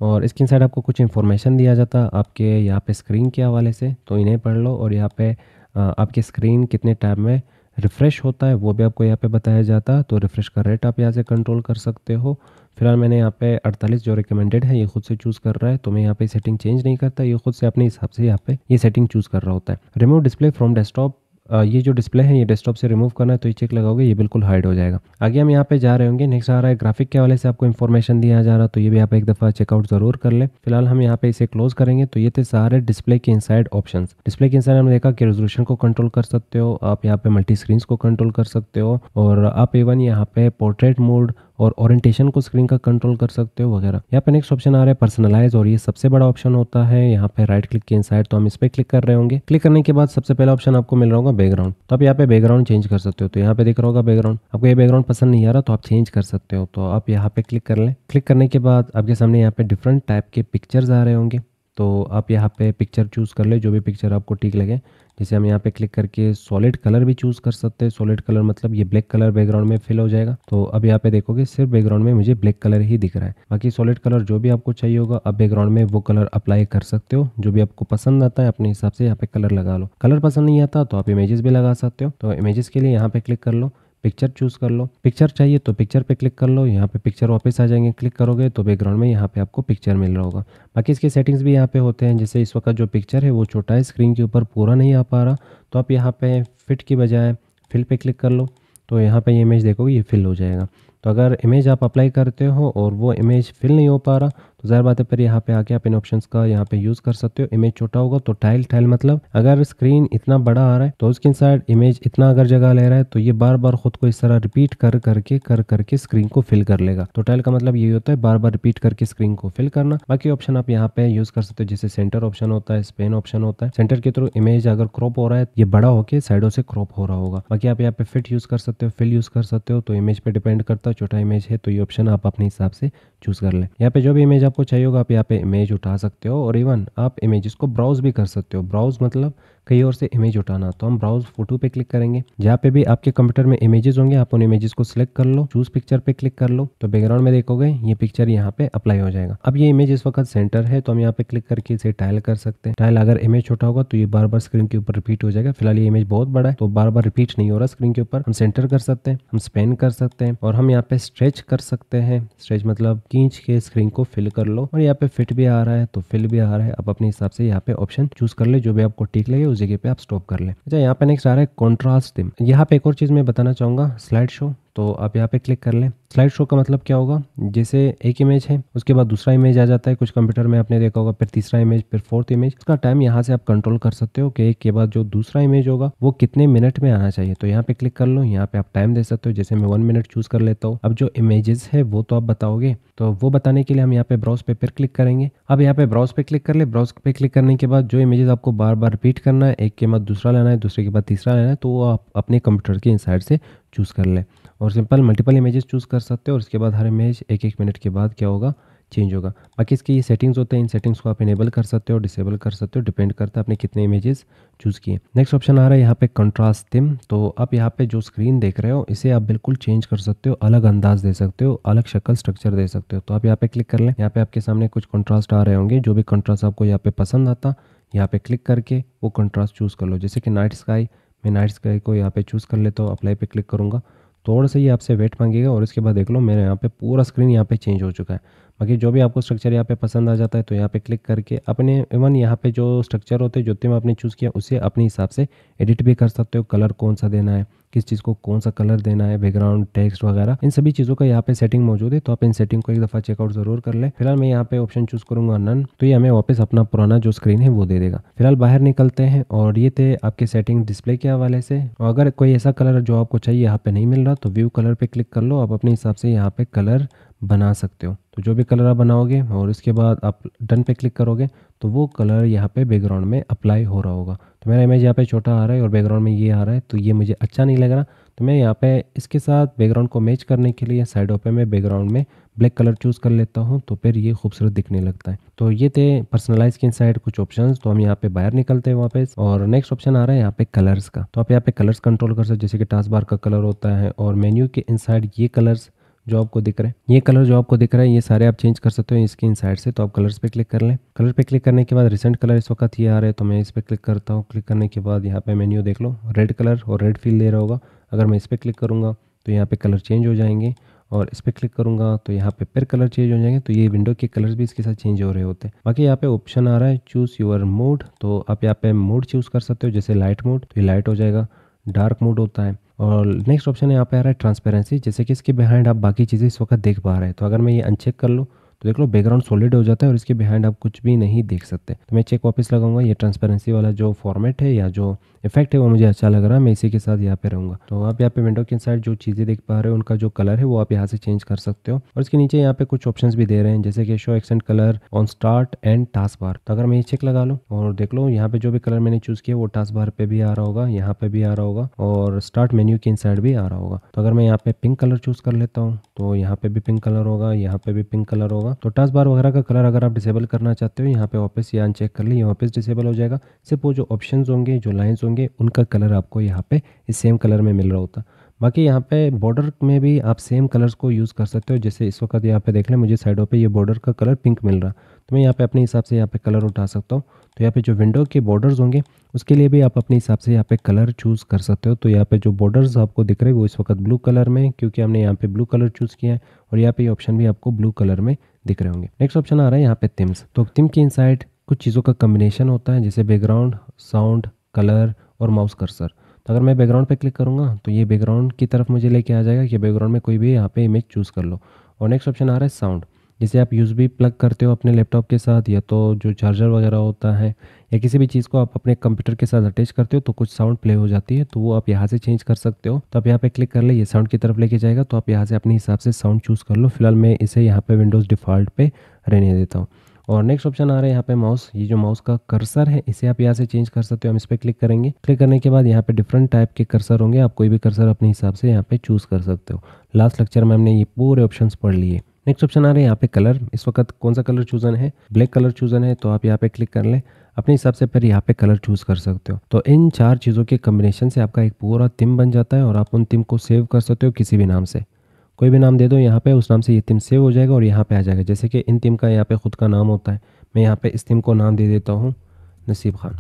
और स्क्रीन साइड आपको कुछ इन्फॉर्मेशन दिया जाता आपके यहाँ पे स्क्रीन के हवाले से तो इन्हें पढ़ लो और यहाँ पे आपके स्क्रीन कितने टाइम में रिफ़्रेश होता है वो भी आपको यहाँ पे बताया जाता है तो रिफ़्रेश का रेट आप यहाँ से कंट्रोल कर सकते हो फिलहाल मैंने यहाँ पे 48 जो रिकमेंडेड है ये खुद से चूज़ कर रहा है तो मैं यहाँ पे सेटिंग चेंज नहीं करता ये खुद से अपने हिसाब से यहाँ पे ये सेटिंग चूज़ कर रहा होता है रिमोट डिस्प्ले फ्रॉम डेस्कटॉप ये जो डिस्प्ले है ये डेस्कटॉप से रिमूव करना है तो ये चेक लगाओगे ये बिल्कुल हाइड हो जाएगा आगे हम यहाँ पे जा रहे होंगे नेक्स्ट आ रहा है ग्राफिक के वाले से आपको इन्फॉर्मेशन दिया जा रहा तो ये भी आप एक दफ़ा चेकआउट जरूर कर ले फिलहाल हम यहाँ पे इसे क्लोज करेंगे तो ये थे सारे डिस्प्ले के इनसाइड ऑप्शन डिस्प्ले के इनसाइड हमने देखा कि रेजोल्यूशन को कंट्रोल कर सकते हो आप यहाँ पे मल्टी स्क्रीन को कंट्रोल कर सकते हो और आप इवन यहाँ पे पोर्ट्रेट मोड और ओरिएंटेशन को स्क्रीन का कंट्रोल कर सकते हो वगैरह यहाँ पे नेक्स्ट ऑप्शन आ रहा है पर्सनलाइज और ये सबसे बड़ा ऑप्शन होता है यहाँ पे राइट क्लिक के इनसाइड तो हम इस पर क्लिक कर रहे होंगे क्लिक करने के बाद सबसे पहला ऑप्शन आपको मिल रहा होगा बैकग्राउंड तो आप यहाँ पे बैकग्राउंड चेंज कर सकते हो तो यहाँ पे दिख रहा होगा बैकग्राउंड आपको ये बैकग्राउंड पसंद नहीं आ रहा तो आप चेंज कर सकते हो तो आप यहाँ पे क्लिक कर लें क्लिक करने के बाद आपके सामने यहाँ पे डिफरेंट टाइप के पिक्चर्स आ रहे होंगे तो आप यहाँ पे पिक्चर चूज़ कर ले जो भी पिक्चर आपको ठीक लगे जैसे हम यहाँ पे क्लिक करके सॉलिड कलर भी चूज़ कर सकते हैं सॉलिड कलर मतलब ये ब्लैक कलर बैकग्राउंड में फिल हो जाएगा तो अब यहाँ पे देखोगे सिर्फ बैकग्राउंड में मुझे ब्लैक कलर ही दिख रहा है बाकी सॉलिड कलर जो भी आपको चाहिए होगा आप बैकग्राउंड में वो कलर अप्लाई कर सकते हो जो भी आपको पसंद आता है अपने हिसाब से यहाँ पे कलर लगा लो कलर पसंद नहीं आता तो आप इमेजेस भी लगा सकते हो तो इमेजेस के लिए यहाँ पे क्लिक कर लो पिक्चर चूज कर लो पिक्चर चाहिए तो पिक्चर पे क्लिक कर लो यहाँ पे पिक्चर वापस आ जाएंगे क्लिक करोगे तो बैकग्राउंड में यहाँ पे आपको पिक्चर मिल रहा होगा बाकी इसके सेटिंग्स भी यहाँ पे होते हैं जैसे इस वक्त जो पिक्चर है वो छोटा है स्क्रीन के ऊपर पूरा नहीं आ पा रहा तो आप यहाँ पे फिट की बजाय फिल पे क्लिक कर लो तो यहाँ पे ये इमेज देखोगे ये फिल हो जाएगा तो अगर इमेज आप अप्लाई करते हो और वो इमेज फिल नहीं हो पा रहा जहर बात है फिर यहाँ पे आके आप इन ऑप्शन का यहाँ पे यूज़ कर सकते हो इमेज छोटा होगा तो टाइल टाइल मतलब अगर स्क्रीन इतना बड़ा आ रहा है तो उसके साइड इमेज इतना अगर जगह ले रहा है तो ये बार बार खुद को इस तरह रिपीट कर करके कर करके स्क्रीन को फिल कर लेगा तो टाइल का मतलब यही होता है बार बार रिपीट करके स्क्रीन को फिल करना बाकी ऑप्शन आप यहाँ पे यूज़ कर सकते हो जैसे सेंटर ऑप्शन होता है स्पेन ऑप्शन होता है सेंटर के थ्रू इमेज अगर क्रॉप हो रहा है ये बड़ा होकर साइडों से क्रॉप हो रहा होगा बाकी आप यहाँ पे फिट यूज़ कर सकते हो फिल यूज़ कर सकते हो तो इमेज पे डिपेंड करता है छोटा इमेज है तो ये ऑप्शन आप अपने हिसाब से चूज कर ले यहाँ पे जो भी इमेज आपको चाहिए होगा आप यहाँ पे इमेज उठा सकते हो और इवन आप इमेजेस को ब्राउज भी कर सकते हो ब्राउज मतलब कहीं और से इमेज उठाना तो हम ब्राउज फोटो पे क्लिक करेंगे जहाँ पे भी आपके कंप्यूटर में इमेजेस होंगे आप उन इमेजेस को सिलेक्ट कर लो चूज पिक्चर पे क्लिक कर लो तो बैकग्राउंड में देखोगे ये पिक्चर यहाँ पे अप्लाई हो जाएगा अब ये इमेज इस वक्त सेंटर है तो हम यहाँ पे क्लिक करके इसे टाइल कर सकते हैं टाइल अगर इमेज छोटा होगा तो ये बार बार स्क्रीन के ऊपर रिपीट हो जाएगा फिलहाल ये इमेज बहुत बड़ा है तो बार बार रिपीट नहीं हो रहा स्क्रीन के ऊपर हम सेंटर कर सकते हैं हम स्पेन कर सकते हैं और हम यहाँ पे स्ट्रेच कर सकते हैं स्ट्रेच मतलब खींच के स्क्रीन को फिल कर लो और यहाँ पे फिट भी आ रहा है तो फिल भी आ रहा है आप अपने हिसाब से यहाँ पे ऑप्शन चूज कर ले जो भी आपको ठीक लगे उस जगह पे आप स्टॉप कर लें अच्छा यहाँ पे नेक्स्ट आ रहा है कॉन्ट्रास्ट यहाँ पे एक और चीज़ मैं बताना चाहूँगा स्लाइड शो तो आप यहाँ पे क्लिक कर लें स्लाइड शो का मतलब क्या होगा जैसे एक इमेज है उसके बाद दूसरा इमेज आ जाता है कुछ कंप्यूटर में आपने देखा होगा फिर तीसरा इमेज फिर फोर्थ इमेज उसका टाइम यहाँ से आप कंट्रोल कर सकते हो कि एक के बाद जो दूसरा इमेज होगा वो कितने मिनट में आना चाहिए तो यहाँ पे क्लिक कर लो यहाँ पे आप टाइम दे सकते हो जैसे मैं वन मिनट चूज कर लेता हूँ अब जो इमेजेस है वो तो आप बताओगे तो वो बताने के लिए हम यहाँ पे ब्राउज पे फिर क्लिक करेंगे अब यहाँ पे ब्राउज पे क्लिक कर ले ब्राउज पे क्लिक करने के बाद जो इमेजेस आपको बार बार रिपीट करना है एक के बाद दूसरा लेना है दूसरे के बाद तीसरा लेना है तो वो आप अपने कंप्यूटर के इन से चूज कर ले और सिंपल मल्टीपल इमेजेस चूज़ कर सकते हो और इसके बाद हर इमेज एक एक मिनट के बाद क्या होगा चेंज होगा बाकी इसके ये सेटिंग्स होते हैं इन सेटिंग्स को आप इनेबल कर सकते हो डिसेबल कर सकते हो डिपेंड करता है आपने कितने इमेजेस चूज़ किए नेक्स्ट ऑप्शन आ रहा है यहाँ पे कंट्रास्ट थिम तो आप यहाँ पे जो स्क्रीन देख रहे हो इसे आप बिल्कुल चेंज कर सकते हो अलग अंदाज दे सकते हो अलग शक्ल स्ट्रक्चर दे सकते हो तो आप यहाँ पे क्लिक कर लें यहाँ पे आपके सामने कुछ कंट्रास्ट आ रहे होंगे जो भी कंट्रास्ट आपको यहाँ पे पसंद आता यहाँ पे क्लिक करके वो कंट्रास्ट चूज़ कर लो जैसे कि नाइट स्काई मैं नाइट स्काई को यहाँ पे चूज़ कर लेता हूँ अप्लाई पे क्लिक करूँगा थोड़ा सा ये आपसे वेट मांगेगा और इसके बाद देख लो मेरे यहाँ पे पूरा स्क्रीन यहाँ पे चेंज हो चुका है बाकी जो भी आपको स्ट्रक्चर यहाँ पे पसंद आ जाता है तो यहाँ पे क्लिक करके अपने इवन यहाँ पे जो स्ट्रक्चर होते हैं जो थीम आपने चूज़ किया उसे अपने हिसाब से एडिट भी कर सकते हो कलर कौन सा देना है किस चीज़ को कौन सा कलर देना है बैकग्राउंड टेक्स्ट वगैरह इन सभी चीज़ों का यहाँ पे सेटिंग मौजूद है तो आप इन सेटिंग को एक दफ़ा चेकआउट जरूर कर ले फिलहाल मैं यहाँ पे ऑप्शन चूज करूंगा नन तो ये हमें वापस अपना पुराना जो स्क्रीन है वो दे देगा फिलहाल बाहर निकलते हैं और ये थे आपके सेटिंग डिस्प्ले के हवाले से और अगर कोई ऐसा कलर जो आपको चाहिए यहाँ पे नहीं मिल रहा तो व्यू कलर पे क्लिक कर लो आप अपने हिसाब से यहाँ पे कलर बना सकते हो तो जो भी कलर आप बनाओगे और इसके बाद आप डन पे क्लिक करोगे तो वो कलर यहाँ पे बैकग्राउंड में अप्लाई हो रहा होगा तो मेरा इमेज यहाँ पे छोटा आ रहा है और बैकग्राउंड में ये आ रहा है तो ये मुझे अच्छा नहीं लग रहा तो मैं यहाँ पे इसके साथ बैकग्राउंड को मैच करने के लिए साइडों पे मैं बैकग्राउंड में ब्लैक कलर चूज़ कर लेता हूँ तो फिर ये खूबसूरत दिखने लगता है तो ये थे पर्सनलाइज के इनसाइड कुछ ऑप्शन तो हम यहाँ पे बाहर निकलते हैं वापस और नेक्स्ट ऑप्शन आ रहा है यहाँ पे कलर्स का तो आप यहाँ पे कलर्स कंट्रोल कर सकते जैसे कि टास्क बार का कलर होता है और मेन्यू के इनसाइड ये कलर्स जो आपको दिख रहे हैं ये कलर जो आपको दिख रहा है ये सारे आप चेंज कर सकते हो इसके साइड से तो आप कलर्स पे क्लिक कर लें कलर पे क्लिक करने के बाद रिसेंट कलर इस वक्त ये आ रहे हैं तो मैं इस पर क्लिक करता हूँ क्लिक करने के बाद यहाँ पे मेन्यू देख लो रेड कलर और रेड फील दे रहा होगा अगर मैं इस पर क्लिक करूँगा तो यहाँ पे कलर चेंज हो जाएंगे और इस पर क्लिक करूँगा तो यहाँ पे फिर कलर चेंज हो जाएंगे तो ये विंडो के कलर्स भी इसके साथ चेंज हो रहे होते हैं बाकी यहाँ पे ऑप्शन आ रहा है चूज़ योर मूड तो आप यहाँ पे मूड चूज़ कर सकते हो जैसे लाइट मूड तो ये लाइट हो जाएगा डार्क मूड होता है और नेक्स्ट ऑप्शन यहाँ पे आ रहा है ट्रांसपेरेंसी जैसे कि इसके बिहाइंड आप बाकी चीज़ें इस वक्त देख पा रहे हैं तो अगर मैं ये अनचेक कर लूँ तो देख लो बैकग्राउंड सॉलिड हो जाता है और इसके बिहाइंड आप कुछ भी नहीं देख सकते तो मैं चेक वापस लगाऊंगा ये ट्रांसपेरेंसी वाला जो फॉर्मेट है या जो इफेक्ट है वो मुझे अच्छा लग रहा है मैं इसी के साथ यहाँ पे रहूंगा तो आप यहाँ पे विंडो के साइड जो चीज़ें देख पा रहे हो उनका जो कलर है वो आप यहाँ से चेंज कर सकते हो और इसके नीचे यहाँ पे कुछ ऑप्शन भी दे रहे हैं जैसे कि show accent colour on start and taskbar तो अगर मैं ये चेक लगा लूँ और देख लो यहाँ पे जो भी कलर मैंने चूज किया वो टास्क बार पे भी आ रहा होगा यहाँ पे भी आ रहा होगा और स्टार्ट मेन्यू के इन भी आ रहा होगा तो अगर मैं यहाँ पे पिंक कलर चूज कर लेता हूँ तो यहाँ पे भी पिंक कलर होगा यहाँ पे भी पिंक कलर होगा तो टास्क बार वगैरह का कलर अगर आप डिसेबल करना चाहते हो यहाँ पे वापस यान चेक कर लें वापस डिसेबल हो जाएगा सिर्फ वो जो ऑप्शन होंगे जो लाइन्स होंगे उनका कलर आपको यहाँ पे इस सेम कलर में मिल रहा होता बाकी यहाँ पे बॉर्डर में भी आप सेम कलर्स को यूज़ कर सकते हो जैसे इस वक्त यहाँ पे देख लें मुझे साइडों पे ये बॉर्डर का कलर पिंक मिल रहा तो मैं यहाँ पे अपने हिसाब से यहाँ पे कलर उठा सकता हूँ तो यहाँ पे जो विंडो के बॉर्डर्स होंगे उसके लिए भी आप अपने हिसाब से यहाँ पे कलर चूज़ कर सकते हो तो यहाँ पे जो बॉर्डर्स आपको दिख रहे हैं वो इस वक्त ब्लू कलर में क्योंकि हमने यहाँ पे ब्लू कलर चूज़ किया है और यहाँ पे ये ऑप्शन भी आपको ब्लू कलर में दिख रहे होंगे नेक्स्ट ऑप्शन आ रहा है यहाँ पे थिम्स तो थिम के इनसाइड कुछ चीज़ों का कम्बिनेशन होता है जैसे बैकग्राउंड साउंड कलर और माउस कर्सर तो अगर मैं बैकग्राउंड पे क्लिक करूँगा तो ये बैकग्राउंड की तरफ मुझे लेके आ जाएगा कि बैकग्राउंड में कोई भी यहाँ पे इमेज चूज़ कर लो और नेक्स्ट ऑप्शन आ रहा है साउंड जिसे आप यूज़ भी प्लग करते हो अपने लैपटॉप के साथ या तो जो चार्जर वगैरह होता है या किसी भी चीज़ को आप अपने कंप्यूटर के साथ अटैच करते हो तो कुछ साउंड प्ले हो जाती है तो वो आप यहाँ से चेंज कर सकते हो तो आप यहाँ पे क्लिक कर ले ये साउंड की तरफ लेके जाएगा तो आप यहाँ से अपने हिसाब से साउंड चूज़ कर लो फिलहाल मैं इसे यहाँ पर विंडोज़ डिफ़ॉल्ट पर रहने देता हूँ और नेक्स्ट ऑप्शन आ रहा है यहाँ पे माउस ये जो माउस का कर्सर है इसे आप यहाँ से चेंज कर सकते हो हम इस पर क्लिक करेंगे क्लिक करने के बाद यहाँ पे डिफरेंट टाइप के कर्सर होंगे आप कोई भी कर्सर अपने हिसाब से यहाँ पे चूज़ कर सकते हो लास्ट लेक्चर में हमने ये पूरे ऑप्शंस पढ़ लिए नेक्स्ट ऑप्शन आ रहा है यहाँ पे कलर इस वक्त कौन सा कलर चूजन है ब्लैक कलर चूजन है तो आप यहाँ पे क्लिक कर लें अपने हिसाब से फिर यहाँ पे कलर चूज कर सकते हो तो इन चार चीज़ों के कम्बिनेशन से आपका एक पूरा थीम बन जाता है और आप उन थीम को सेव कर सकते हो किसी भी नाम से कोई भी नाम दे दो यहाँ पे उस नाम से ये थीम सेव हो जाएगा और यहाँ पे आ जाएगा जैसे कि इन टीम का यहाँ पे खुद का नाम होता है मैं यहाँ पे इस थीम को नाम दे देता हूँ नसीब खान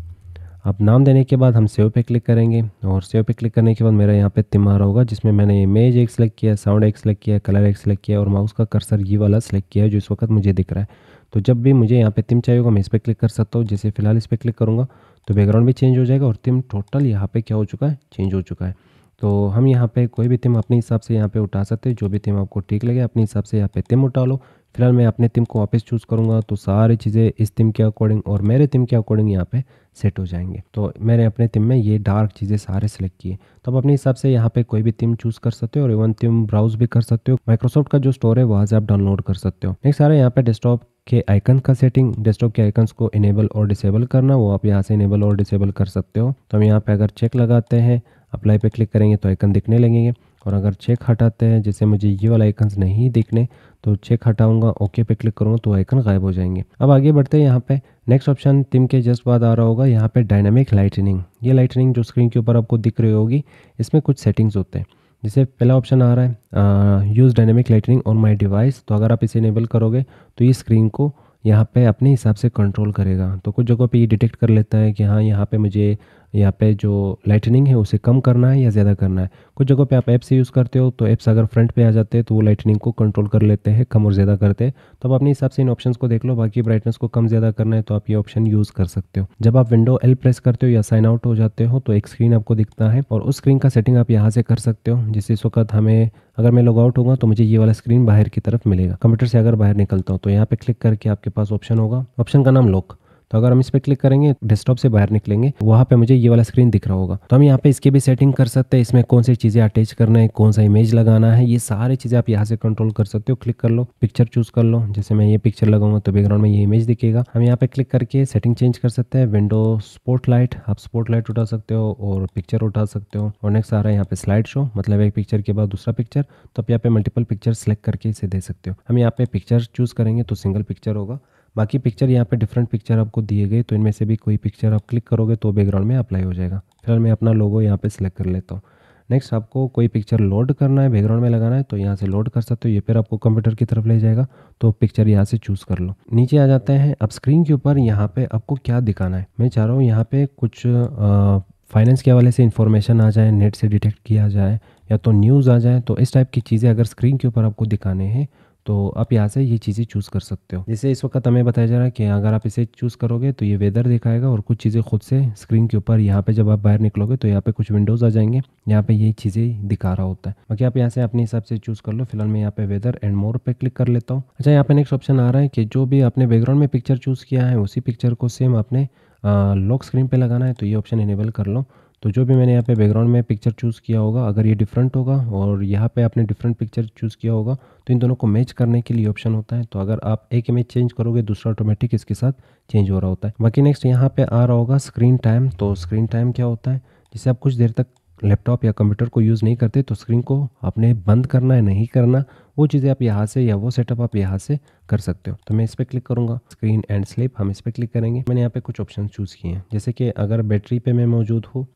अब नाम देने के बाद हम सेव पे क्लिक करेंगे और सेव पे क्लिक करने के बाद मेरा यहाँ पे तिम आ रहा होगा जिसमें मैंने इमेज एक सेलेक्ट किया साउंड एक सेलेक्ट किया कलर एक सेलेक्ट किया और माउस का कर्सर ये वाला सेलेक्ट किया है जो इस वक्त मुझे दिख रहा है तो जब भी मुझे यहाँ पे तिम चाहिए होगा मैं इस पर क्लिक कर सकता हूँ जैसे फिलहाल इस पर क्लिक करूँगा तो बैकग्राउंड भी चेंज हो जाएगा और तिम टोटल यहाँ पर क्या हो चुका है चेंज हो चुका है तो हम यहाँ पर कोई भी तिम अपने हिसाब से यहाँ पर उठा सकते हैं जो भी तिम आपको ठीक लगे अपने हिसाब से यहाँ पे तिम उठा लो फिलहाल मैं अपने तिम को वापस चूज़ करूँगा तो सारी चीज़ें इस तिम के अकॉर्डिंग और मेरे टीम के अकॉर्डिंग यहाँ पे सेट हो जाएंगे तो मैंने अपने तिम में ये डार्क चीज़ें सारे सेलेक्ट किए तो आप अपने हिसाब से यहाँ पे कोई भी टीम चूज़ कर सकते हो और इवन तिम ब्राउज भी कर सकते हो माइक्रोसॉफ्ट का जो स्टोर है वहाँ से आप डाउनलोड कर सकते हो नेक्स्ट सारे यहाँ पे डेस्कटॉप के आइकन का सेटिंग डेस्कटॉप के आइकन्स को इनेबल और डिसेबल करना वो आप यहाँ से इनेबल और डिसेबल कर सकते हो तो हम यहाँ पे अगर चेक लगाते हैं अप्लाई पर क्लिक करेंगे तो आइकन दिखने लगेंगे और अगर चेक हटाते हैं जैसे मुझे ये वाला आइकन नहीं दिखने तो चेक हटाऊंगा ओके पे क्लिक करूँगा तो आइकन गायब हो जाएंगे अब आगे बढ़ते हैं यहाँ पे नेक्स्ट ऑप्शन टिम के जस्ट बाद आ रहा होगा यहाँ पे डायनामिक लाइटनिंग ये लाइटनिंग जो स्क्रीन के ऊपर आपको दिख रही होगी इसमें कुछ सेटिंग्स होते हैं जैसे पहला ऑप्शन आ रहा है use dynamic lighting on my device तो अगर आप इसे इनेबल करोगे तो ये स्क्रीन को यहाँ पे अपने हिसाब से कंट्रोल करेगा तो कुछ जगहों पे ये डिटेक्ट कर लेता है कि हाँ यहाँ पे मुझे यहाँ पे जो लाइटनिंग है उसे कम करना है या ज़्यादा करना है कुछ जगहों पे आप ऐप से यूज़ करते हो तो ऐप्स अगर फ्रंट पे आ जाते हैं तो वो लाइटनिंग को कंट्रोल कर लेते हैं कम और ज़्यादा करते हैं तो आप अपने हिसाब से इन ऑप्शन को देख लो बाकी ब्राइटनेस को कम ज़्यादा करना है तो आप ये ऑप्शन यूज़ कर सकते हो जब आप विंडो एल प्रेस करते हो या साइन आउट हो जाते हो तो एक स्क्रीन आपको दिखता है और उस स्क्रीन का सेटिंग आप यहाँ से कर सकते हो जिससे इस वक्त हमें अगर मैं लॉग आउट होगा तो मुझे ये वाला स्क्रीन बाहर की तरफ मिलेगा कंप्यूटर से अगर बाहर निकलता हूँ तो यहाँ पे क्लिक करके आपके पास ऑप्शन होगा ऑप्शन का नाम लॉक तो अगर हम इस पर क्लिक करेंगे डेस्कटॉप से बाहर निकलेंगे वहाँ पे मुझे ये वाला स्क्रीन दिख रहा होगा तो हम यहाँ पे इसकी भी सेटिंग कर सकते हैं इसमें कौन सी चीज़ें अटैच करना है कौन सा इमेज लगाना है ये सारी चीज़ें आप यहाँ से कंट्रोल कर सकते हो क्लिक कर लो पिक्चर चूज कर लो जैसे मैं ये पिक्चर लगाऊंगा तो बैकग्राउंड में ये इमेज दिखेगा हम यहाँ पे क्लिक करके सेटिंग चेंज कर सकते हैं विंडो स्पोर्ट लाइट आप स्पोर्ट लाइट उठा सकते हो और पिक्चर उठा सकते हो और नेक्स्ट आ रहा है यहाँ पे स्लाइड शो मतलब एक पिक्चर के बाद दूसरा पिक्चर तो आप यहाँ पे मल्टीपल पिक्चर सेलेक्ट करके इसे दे सकते हो हम यहाँ पे पिक्चर चूज करेंगे तो सिंगल पिक्चर होगा बाकी पिक्चर यहाँ पे डिफरेंट पिक्चर आपको दिए गए तो इनमें से भी कोई पिक्चर आप क्लिक करोगे तो बैकग्राउंड में अप्लाई हो जाएगा फिलहाल मैं अपना लोगो यहाँ पे सिलेक्ट कर लेता हूँ नेक्स्ट आपको कोई पिक्चर लोड करना है बैकग्राउंड में लगाना है तो यहाँ से लोड कर सकते हो ये फिर आपको कंप्यूटर की तरफ ले जाएगा तो पिक्चर यहाँ से चूज़ कर लो नीचे आ जाते हैं अब स्क्रीन के ऊपर यहाँ पे आपको क्या दिखाना है मैं चाह रहा हूँ यहाँ पे कुछ फाइनेंस के हवाले से इन्फॉर्मेशन आ जाए नेट से डिटेक्ट किया जाए या तो न्यूज़ आ जाए तो इस टाइप की चीज़ें अगर स्क्रीन के ऊपर आपको दिखाने हैं तो आप यहाँ से ये चीज़ें चूज़ कर सकते हो जैसे इस वक्त हमें बताया जा रहा है कि अगर आप इसे चूज़ करोगे तो ये वेदर दिखाएगा और कुछ चीज़ें खुद से स्क्रीन के ऊपर यहाँ पे जब आप बाहर निकलोगे तो यहाँ पे कुछ विंडोज़ आ जाएंगे यहाँ पे ये चीज़ें दिखा रहा होता है बाकी आप यहाँ से अपने हिसाब से चूज़ कर लो फिलहाल मैं यहाँ पे वेदर एंड मोर पे क्लिक कर लेता हूँ अच्छा यहाँ पे नेक्स्ट ऑप्शन आ रहा है कि जो भी आपने बैकग्राउंड में पिक्चर चूज़ किया है उसी पिक्चर को सेम आपने लॉक स्क्रीन पर लगाना है तो ये ऑप्शन इनेबल कर लो तो जो भी मैंने यहाँ पे बैकग्राउंड में पिक्चर चूज़ किया होगा अगर ये डिफरेंट होगा और यहाँ पे आपने डिफरेंट पिक्चर चूज़ किया होगा तो इन दोनों को मैच करने के लिए ऑप्शन होता है तो अगर आप एक इमेज चेंज करोगे दूसरा ऑटोमेटिक इसके साथ चेंज हो रहा होता है बाकी नेक्स्ट यहाँ पर आ रहा होगा स्क्रीन टाइम तो स्क्रीन टाइम क्या होता है जिसे आप कुछ देर तक लैपटॉप या कंप्यूटर को यूज़ नहीं करते तो स्क्रीन को आपने बंद करना है नहीं करना वो चीज़ें आप यहाँ से या वो सेटअप आप यहाँ से कर सकते हो तो मैं इस पर क्लिक करूँगा स्क्रीन एंड स्लिप हम इस पर क्लिक करेंगे मैंने यहाँ पे कुछ ऑप्शन चूज़ किए हैं जैसे कि अगर बैटरी पे मैं मौजूद हूँ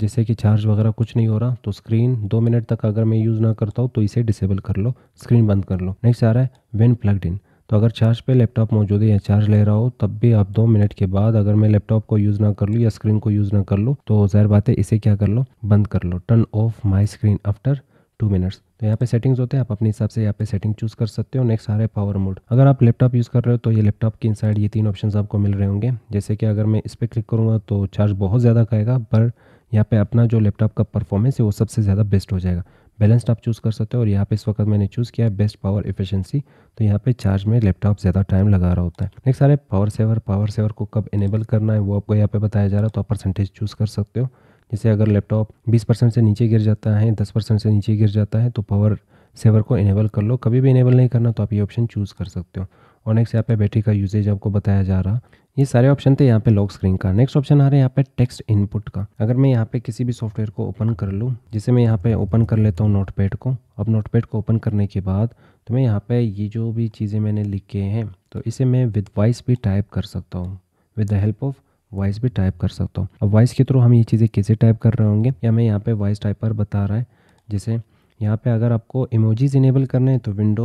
जैसे कि चार्ज वगैरह कुछ नहीं हो रहा तो स्क्रीन दो मिनट तक अगर मैं यूज़ ना करता हूँ तो इसे डिसेबल कर लो स्क्रीन बंद कर लो नेक्स्ट आ रहा है वेन प्लगड इन तो अगर चार्ज पे लैपटॉप मौजूद है या चार्ज ले रहा हो तब भी आप दो मिनट के बाद अगर मैं लैपटॉप को यूज़ ना कर लूँ या स्क्रीन को यूज़ ना कर लूँ तो ज़ाहिर बात है इसे क्या कर लो बंद कर लो turn off my screen after two minutes तो यहाँ पे सेटिंग्स होते हैं आप अपने हिसाब से यहाँ पे सेटिंग चूज कर सकते हो नेक्स्ट आ रहे पावर मोड अगर आप लैपटॉप यूज़ कर रहे हो तो ये लैपटॉप के इनसाइड ये तीन ऑप्शंस आपको मिल रहे होंगे जैसे कि अगर मैं इस पर क्लिक करूँगा तो चार्ज बहुत ज़्यादा कहेगा पर यहाँ पे अपना जो लैपटॉप का परफॉर्मेंस है वो सबसे ज़्यादा बेस्ट हो जाएगा बैलेंस्ड आप चूज़ कर सकते हो और यहाँ पे इस वक्त मैंने चूज़ किया है बेस्ट पावर एफिशिएंसी तो यहाँ पे चार्ज में लैपटॉप ज़्यादा टाइम लगा रहा होता है नेक्स्ट सारे पावर सेवर पावर सेवर को कब इनेबल करना है वो आपको यहाँ पे बताया जा रहा है तो आप परसेंटेज चूज़ कर सकते हो जैसे अगर लैपटॉप बीस परसेंट से नीचे गिर जाता है दस परसेंट से नीचे गिर जाता है तो पावर सेवर को इनेबल कर लो कभी भी इनेबल नहीं करना तो आप ये ऑप्शन चूज़ कर सकते हो और नेक्स्ट यहाँ पे बैटरी का यूजेज आपको बताया जा रहा ये सारे ऑप्शन थे यहाँ पे लॉक स्क्रीन का नेक्स्ट ऑप्शन आ रहा है यहाँ पे टेक्स्ट इनपुट का अगर मैं यहाँ पे किसी भी सॉफ्टवेयर को ओपन कर लूँ जिसे मैं यहाँ पे ओपन कर लेता हूँ नोटपैड को अब नोटपैड को ओपन करने के बाद तो मैं यहाँ पे ये जो भी चीज़ें मैंने लिखे हैं तो इसे मैं विद वॉइस भी टाइप कर सकता हूँ with the help of voice भी टाइप कर सकता हूँ अब वॉइस के थ्रू हम ये चीज़ें कैसे टाइप कर रहे होंगे या मैं यहाँ पे वॉइस टाइपर बता रहा है जैसे यहाँ पे अगर आपको इमोजीज इनेबल करने हैं तो विंडो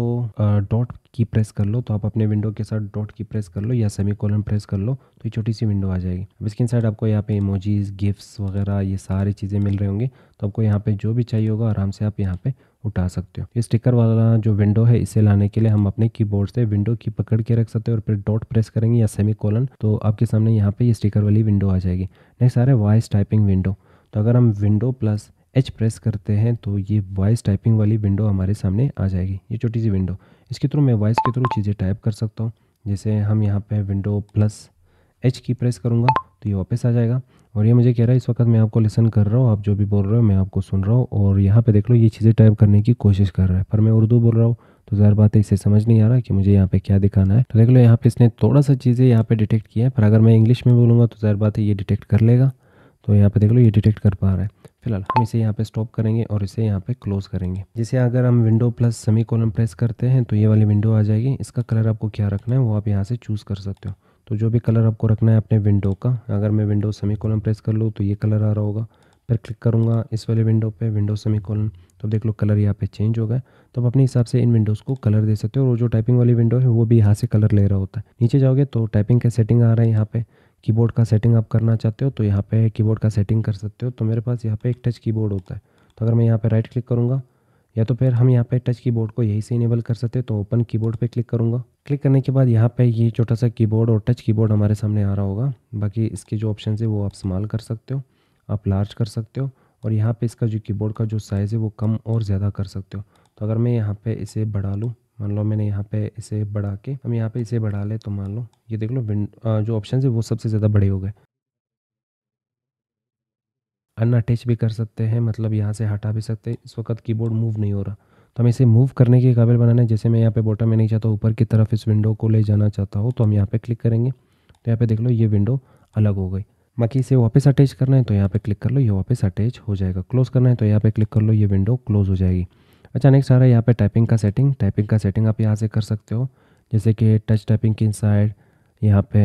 डॉट की प्रेस कर लो तो आप अपने विंडो के साथ डॉट की प्रेस कर लो या सेमी कॉलन प्रेस कर लो तो ये छोटी सी विंडो आ जाएगी अब इसके साइड आपको यहाँ पे इमोजीज गिफ्ट्स वगैरह ये सारी चीज़ें मिल रही होंगी तो आपको यहाँ पे जो भी चाहिए होगा आराम से आप यहाँ पे उठा सकते हो ये स्टिकर वाला जो विंडो है इसे लाने के लिए हम अपने कीबोर्ड से विंडो की पकड़ के रख सकते हैं और फिर डॉट प्रेस करेंगे या सेमी कॉलन तो आपके सामने यहाँ पे ये स्टिकर वाली विंडो आ जाएगी नेक्स्ट आ रहा है वॉइस टाइपिंग विंडो तो अगर हम विंडो प्लस एच प्रेस करते हैं तो ये वॉइस टाइपिंग वाली विंडो हमारे सामने आ जाएगी ये छोटी सी विंडो इसके थ्रू मैं वॉइस के थ्रू चीज़ें टाइप कर सकता हूँ जैसे हम यहाँ पे विंडो प्लस एच की प्रेस करूँगा तो ये वापस आ जाएगा और ये मुझे कह रहा है इस वक्त मैं आपको लिसन कर रहा हूँ आप जो भी बोल रहे हो मैं आपको सुन रहा हूँ और यहाँ पर देख लो ये चीज़ें टाइप करने की कोशिश कर रहा है पर मैं उर्दू बोल रहा हूँ तो ज़ाहिर बात है इसे समझ नहीं आ रहा कि मुझे यहाँ पे क्या दिखाना है तो देख लो यहाँ पे इसने थोड़ा सा चीज़ें यहाँ पे डिटेक्ट किया है पर अगर मैं इंग्लिश में बोलूँगा तो ज़ाहिर बात है ये डिटेक्ट कर लेगा तो यहाँ पे देख लो ये डिटेक्ट कर पा रहा है फिलहाल हम इसे यहाँ पे स्टॉप करेंगे और इसे यहाँ पे क्लोज करेंगे जैसे अगर हम window plus semicolon press करते हैं तो ये वाली विंडो आ जाएगी इसका कलर आपको क्या रखना है वो आप यहाँ से चूज़ कर सकते हो तो जो भी कलर आपको रखना है अपने विंडो का अगर मैं विंडो सेमी कॉलम प्रेस कर लूँ तो ये कलर आ रहा होगा फिर क्लिक करूँगा इस वाले विंडो पे विंडो सेमी कॉलम तो देख लो कलर यहाँ पे चेंज हो गया तो आप अपने हिसाब से इन विंडोज़ को कलर दे सकते हो और जो टाइपिंग वाली विंडो है वो भी यहाँ से कलर ले रहा होता है नीचे जाओगे तो टाइपिंग का सेटिंग आ रहा है यहाँ पे कीबोर्ड का सेटिंग आप करना चाहते हो तो यहाँ पे कीबोर्ड का सेटिंग कर सकते हो तो मेरे पास यहाँ पे एक टच कीबोर्ड होता है तो अगर मैं यहाँ पे राइट क्लिक करूँगा या तो फिर हम यहाँ पे टच कीबोर्ड को यहीं से इनेबल कर सकते हैं तो ओपन कीबोर्ड पे क्लिक करूँगा क्लिक करने के बाद यहाँ पे ये छोटा सा कीबोर्ड और टच कीबोर्ड हमारे सामने आ रहा होगा बाकी इसके जो ऑप्शन है वो आप इस्तेमाल कर सकते हो आप लार्ज कर सकते हो और यहाँ पर इसका जो कीबोर्ड का जो साइज़ है वो कम और ज़्यादा कर सकते हो तो अगर मैं यहाँ पर इसे बढ़ा लूँ मान लो मैंने यहाँ पे इसे बढ़ा के हम यहाँ पे इसे बढ़ा ले तो मान लो ये देख लो जो ऑप्शन है वो सबसे ज़्यादा बड़े हो गए अनअटैच भी कर सकते हैं मतलब यहाँ से हटा भी सकते हैं इस वक्त कीबोर्ड मूव नहीं हो रहा तो हम इसे मूव करने के काबिल बनाना है जैसे मैं यहाँ पे बॉटम में नहीं चाहता ऊपर की तरफ इस विंडो को ले जाना चाहता हूँ तो हम यहाँ पे क्लिक करेंगे तो यहाँ पे देख लो ये विंडो अलग हो गई बाकी इसे वापस अटैच करना है तो यहाँ पे क्लिक कर लो ये वापस अटैच हो जाएगा क्लोज़ करना है तो यहाँ पे क्लिक कर लो ये विंडो क्लोज़ हो जाएगी अच्छा नेक्स्ट आ रहा है यहाँ पे टाइपिंग का सेटिंग टाइपिंग का सेटिंग आप यहाँ से कर सकते हो जैसे कि टच टाइपिंग की साइड यहाँ पे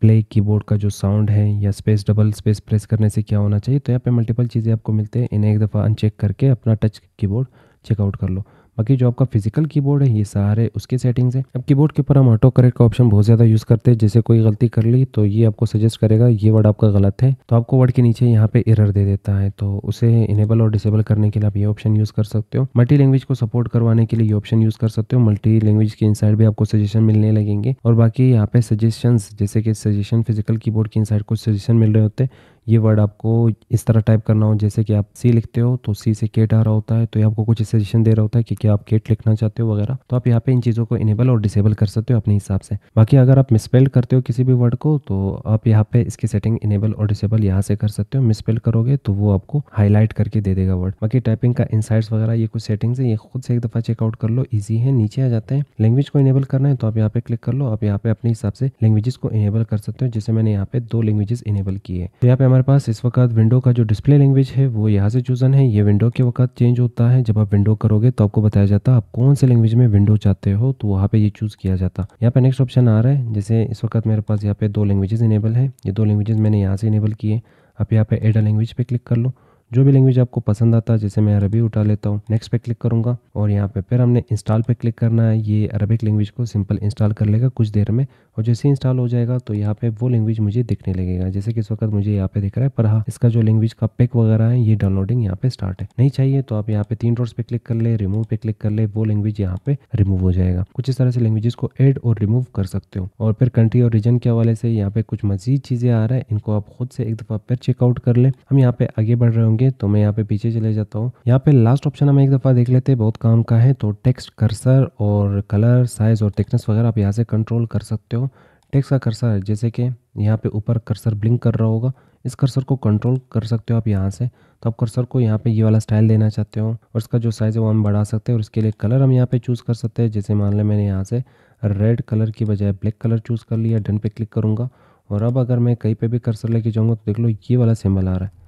प्ले कीबोर्ड का जो साउंड है या स्पेस डबल स्पेस प्रेस करने से क्या होना चाहिए तो यहाँ पे मल्टीपल चीज़ें आपको मिलते हैं इन्हें एक दफ़ा अनचेक करके अपना टच कीबोर्ड चेकआउट कर लो बाकी जो आपका फिजिकल कीबोर्ड है ये सारे उसके सेटिंग्स है अब कीबोर्ड के ऊपर हम ऑटो करेक्ट का ऑप्शन बहुत ज़्यादा यूज़ करते हैं जैसे कोई गलती कर ली तो ये आपको सजेस्ट करेगा ये वर्ड आपका गलत है तो आपको वर्ड के नीचे यहाँ पे इरर दे देता है तो उसे इनेबल और डिसेबल करने के लिए आप ये ऑप्शन यूज़ कर सकते हो मल्टी लैंग्वेज को सपोर्ट करवाने के लिए ये ऑप्शन यूज़ कर सकते हो मल्टी लैंग्वेज के इनसाइड भी आपको सजेशन मिलने लगेंगे और बाकी यहाँ पे सजेशन जैसे कि सजेशन फिजिकल कीबोर्ड के इनसाइड कुछ सजेशन मिल रहे होते हैं ये वर्ड आपको इस तरह टाइप करना हो जैसे कि आप सी लिखते हो तो सी से केट आ रहा होता है तो ये आपको कुछ सजेशन दे रहा होता है कि क्या आप केट लिखना चाहते हो वगैरह तो आप यहाँ पे इन चीज़ों को इनेबल और डिसेबल कर सकते हो अपने हिसाब से बाकी अगर आप मिसपेल करते हो किसी भी वर्ड को तो आप यहाँ पे इसकी सेटिंग इनेबल और डिसेबल यहाँ से कर सकते हो मिसपेल करोगे तो वो आपको हाईलाइट करके दे देगा वर्ड बाकी टाइपिंग का इनसाइट्स वगैरह ये कुछ सेटिंग है ये खुद से एक दफ़ा चेकआउट कर लो ईजी है नीचे आ जाते हैं लैंग्वेज को इनेबल करना है तो आप यहाँ पे क्लिक कर लो आप यहाँ पे अपने हिसाब से लैंग्वेजेस को इनेबल कर सकते हो जैसे मैंने यहाँ पे दो लैंग्वेजेस इनेबल किए तो यहाँ पे हमारे हमारे पास इस वक्त विंडो का जो डिस्प्ले लैंग्वेज है वो यहाँ से चूज़न है ये विंडो के वक्त चेंज होता है जब आप विंडो करोगे तो आपको बताया जाता है आप कौन से लैंग्वेज में विंडो चाहते हो तो वहाँ पे ये चूज़ किया जाता यहाँ पे नेक्स्ट ऑप्शन आ रहा है जैसे इस वक्त मेरे पास यहाँ पे दो लैंग्वेजेस इनेबल है ये दो लैंग्वेजेस मैंने यहाँ से इनेबल किए आप यहाँ पे एडा लैंग्वेज पे क्लिक कर लो जो भी लैंग्वेज आपको पसंद आता है जैसे मैं अरबी उठा लेता हूँ नेक्स्ट पे क्लिक करूंगा और यहाँ पे फिर हमने इंस्टॉल पे क्लिक करना है ये अरबिक लैंग्वेज को सिंपल इंस्टॉल कर लेगा कुछ देर में और जैसे इंस्टॉल हो जाएगा तो यहाँ पे वो लैंग्वेज मुझे दिखने लगेगा जैसे कि इस वक्त मुझे यहाँ पे दिख रहा है पर हाँ इसका जो लैंग्वेज का पिक वगैरह है ये डाउनलोडिंग यहाँ पे स्टार्ट है नहीं चाहिए तो आप यहाँ पे तीन डॉट्स पे क्लिक कर ले रिमूव पे क्लिक कर ले वो लैंग्वेज यहाँ पे रिमूव हो जाएगा कुछ इस तरह से लैंग्वेजेस को एड और रिमूव कर सकते हो और फिर कंट्री और रीजन के हवाले से यहाँ पे कुछ मजीद चीजें आ रहा है इनको आप खुद से एक दफा फिर चेकआउट कर ले हम यहाँ पे आगे बढ़ रहे होंगे देंगे तो मैं यहाँ पे पीछे चले जाता हूँ यहाँ पे लास्ट ऑप्शन हम एक दफ़ा देख लेते हैं बहुत काम का है तो टेक्स्ट कर्सर और कलर साइज और थिकनेस वगैरह आप यहाँ से कंट्रोल कर सकते हो टेक्स्ट का कर्सर जैसे कि यहाँ पे ऊपर कर्सर ब्लिंक कर रहा होगा इस कर्सर को कंट्रोल कर सकते हो आप यहाँ से तो आप कर्सर को यहाँ पे ये वाला स्टाइल देना चाहते हो और इसका जो साइज़ है वो हम बढ़ा सकते हैं और इसके लिए कलर हम यहाँ पे चूज़ कर सकते हैं जैसे मान लें मैंने यहाँ से रेड कलर की बजाय ब्लैक कलर चूज़ कर लिया डन पे क्लिक करूँगा और अब अगर मैं कहीं पे भी कर्सर लेके जाऊँगा तो देख लो ये वाला सिंबल आ रहा है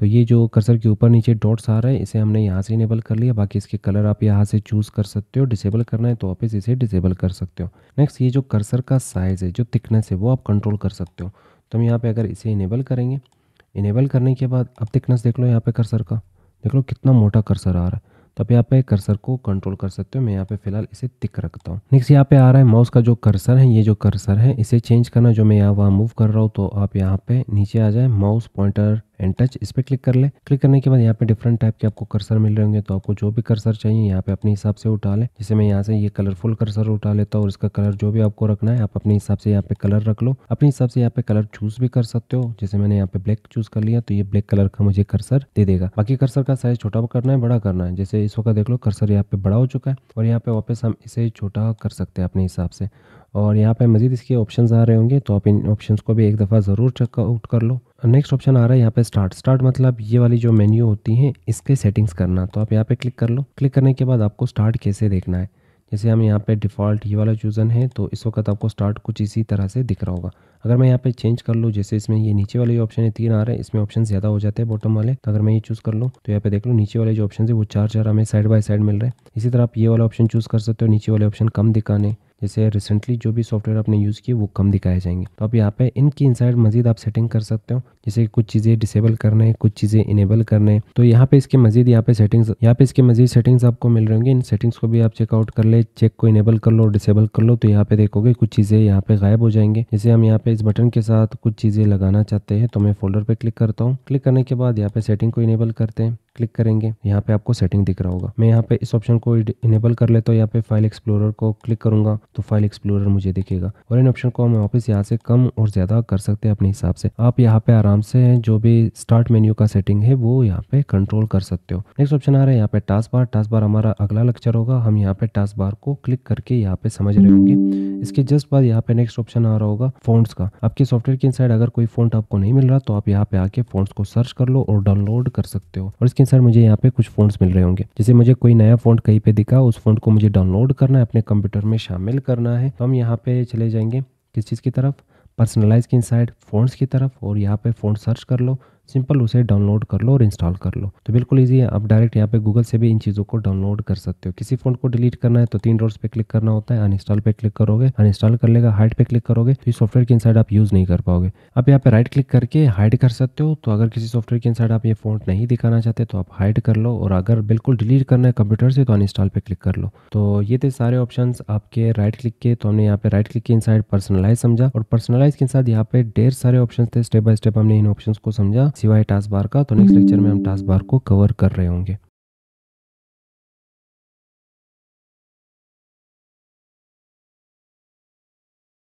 तो ये जो कर्सर के ऊपर नीचे डॉट्स आ रहे हैं इसे हमने यहाँ से इनेबल कर लिया बाकी इसके कलर आप यहाँ से चूज़ कर सकते हो डिसेबल करना है तो आप इसे डिसेबल कर सकते हो नेक्स्ट ये जो कर्सर का साइज़ है जो थिकनेस है वो आप कंट्रोल कर सकते हो तो हम यहाँ पर अगर इसे इनेबल करेंगे इनेबल करने के बाद अब थिकनेस देख लो यहाँ पर कर्सर का देख लो कितना मोटा कर्सर आ रहा है तो आप यहाँ पे कर्सर को कंट्रोल कर सकते हो मैं यहाँ पे फिलहाल इसे तिक रखता हूँ नेक्स्ट यहाँ पे आ रहा है माउस का जो कर्सर है ये जो कर्सर है इसे चेंज करना जो मैं यहाँ वहाँ मूव कर रहा हूँ तो आप यहाँ पे नीचे आ जाए माउस पॉइंटर एंड टच इस पर क्लिक कर ले क्लिक करने के बाद यहाँ पे डिफरेंट टाइप के आपको कर्सर मिल रहे होंगे तो आपको जो भी कर्सर चाहिए यहाँ पे अपने हिसाब से उठा ले जैसे मैं यहाँ से ये कलरफुल कर्सर उठा लेता हूँ और इसका कलर जो भी आपको रखना है आप अपने हिसाब से यहाँ पे कलर रख लो अपने हिसाब से यहाँ पे कलर चूज भी कर सकते हो जैसे मैंने यहाँ पे ब्लैक चूज कर लिया तो ये ब्लैक कलर का मुझे कर्सर दे देगा बाकी कर्सर का साइज छोटा करना है बड़ा करना है जैसे इस वक्त देख लो कर्सर यहाँ पे बड़ा हो चुका है और यहाँ पे वापस हम इसे छोटा कर सकते हैं अपने हिसाब से और यहाँ पे मज़ीद इसके ऑप्शन आ रहे होंगे तो आप इन ऑप्शन को भी एक दफ़ा ज़रूर चेक आउट कर लो नेक्स्ट ऑप्शन आ रहा है यहाँ पे स्टार्ट स्टार्ट मतलब ये वाली जो मेन्यू होती है इसके सेटिंग्स करना तो आप यहाँ पे क्लिक कर लो क्लिक करने के बाद आपको स्टार्ट कैसे देखना है जैसे हम यहाँ पे डिफ़ॉल्ट ये वाला चूज़न है तो इस वक्त आपको स्टार्ट कुछ इसी तरह से दिख रहा होगा अगर मैं यहाँ पे चेंज कर लूँ जैसे इसमें ये नीचे वाले जो ऑप्शन है तीन आ रहे हैं इसमें ऑप्शन ज़्यादा हो जाते हैं बॉटम वाले तो अगर मैं ये चूज़ कर लूँ तो यहाँ पे देख लो नीचे वाले जो ऑप्शन है वो चार चार हमें साइड बाई साइड मिल रहे हैं इसी तरह आप ये वाला ऑप्शन चूज़ कर सकते हो नीचे वाले ऑप्शन कम दिखाने जैसे रिसेंटली जो भी सॉफ्टवेयर आपने यूज़ किए वो कम दिखाए जाएंगे तो आप यहाँ पे इनकी इनसाइड मजीद आप सेटिंग कर सकते हो जैसे कुछ चीज़ें डिसेबल करने कुछ चीज़ें इनेबल करने तो यहाँ पे इसके मजीद यहाँ पे सेटिंग्स यहाँ पे इसके मजीद सेटिंग्स आपको मिल रहेंगे इन सेटिंग्स को भी आप चेकआउट कर ले चेक को इनेबल कर लो डिसेबल कर लो तो यहाँ पे देखोगे कुछ चीज़ें यहाँ पे गायब हो जाएंगे जैसे हम यहाँ पे इस बटन के साथ कुछ चीज़ें लगाना चाहते हैं तो मैं फोल्डर पर क्लिक करता हूँ क्लिक करने के बाद यहाँ पे सेटिंग को इनेबल करते हैं क्लिक करेंगे यहाँ पे आपको सेटिंग दिख रहा होगा मैं यहाँ पे इस ऑप्शन को इनेबल कर लेता हूँ यहाँ पे फाइल एक्सप्लोरर को क्लिक करूंगा तो फाइल एक्सप्लोरर मुझे दिखेगा और इन ऑप्शन को हम वापस यहाँ से कम और ज्यादा कर सकते हैं अपने हिसाब से आप यहाँ पे आराम से जो भी स्टार्ट मेन्यू का सेटिंग है वो यहाँ पे कंट्रोल कर सकते हो नेक्स्ट ऑप्शन आ रहा है यहाँ पे टास्क बार टास्क बार हमारा अगला लेक्चर होगा हम यहाँ पे टास्क बार को क्लिक करके यहाँ पे समझ रहे होंगे इसके जस्ट बाद यहाँ पे नेक्स्ट ऑप्शन आ रहा होगा फोन का आपके सॉफ्टवेयर के इन अगर कोई फोन आपको नहीं मिल रहा तो आप यहाँ पे आके फोन को सर्च कर लो और डाउनलोड कर सकते हो और इसके साथ मुझे यहाँ पे कुछ फोन मिल रहे होंगे जैसे मुझे कोई नया फोन कहीं पे दिखा उस फोन को मुझे डाउनलोड करना है अपने कंप्यूटर में शामिल करना है तो हम यहाँ पे चले जाएंगे किस चीज़ की तरफ पर्सनलाइज की साइड फ़ॉन्ट्स की तरफ और यहाँ पे फोन सर्च कर लो सिंपल उसे डाउनलोड कर लो और इंस्टॉल कर लो तो बिल्कुल ईजी है आप डायरेक्ट यहाँ पे गूगल से भी इन चीज़ों को डाउनलोड कर सकते हो किसी फोन को डिलीट करना है तो तीन डॉट्स पे क्लिक करना होता है अनइंस्टॉल पे क्लिक करोगे अनइंस्टॉल कर लेगा हाइड पे क्लिक करोगे तो इस सॉफ्टवेयर के इनसाइड आप यूज़ नहीं कर पाओगे आप यहाँ पे राइट क्लिक करके हाइड कर सकते हो तो अगर किसी सॉफ्टवेयर के इनसाइड आप ये फोन नहीं दिखाना चाहते तो आप हाइड कर लो और अगर बिल्कुल डिलीट करना है कंप्यूटर से तो अनइंस्टॉल पे क्लिक कर लो तो ये थे सारे ऑप्शन आपके राइट क्लिक के तो हमने यहाँ पे राइट क्लिक के इनसाइड पर्सनलाइज समझा और पर्सनलाइज के साथ यहाँ पे ढेर सारे ऑप्शन थे स्टेप बाय स्टेप हमने इन ऑप्शन को समझा सिवाय टास्क बार का तो नेक्स्ट लेक्चर में हम टास्क बार को कवर कर रहे होंगे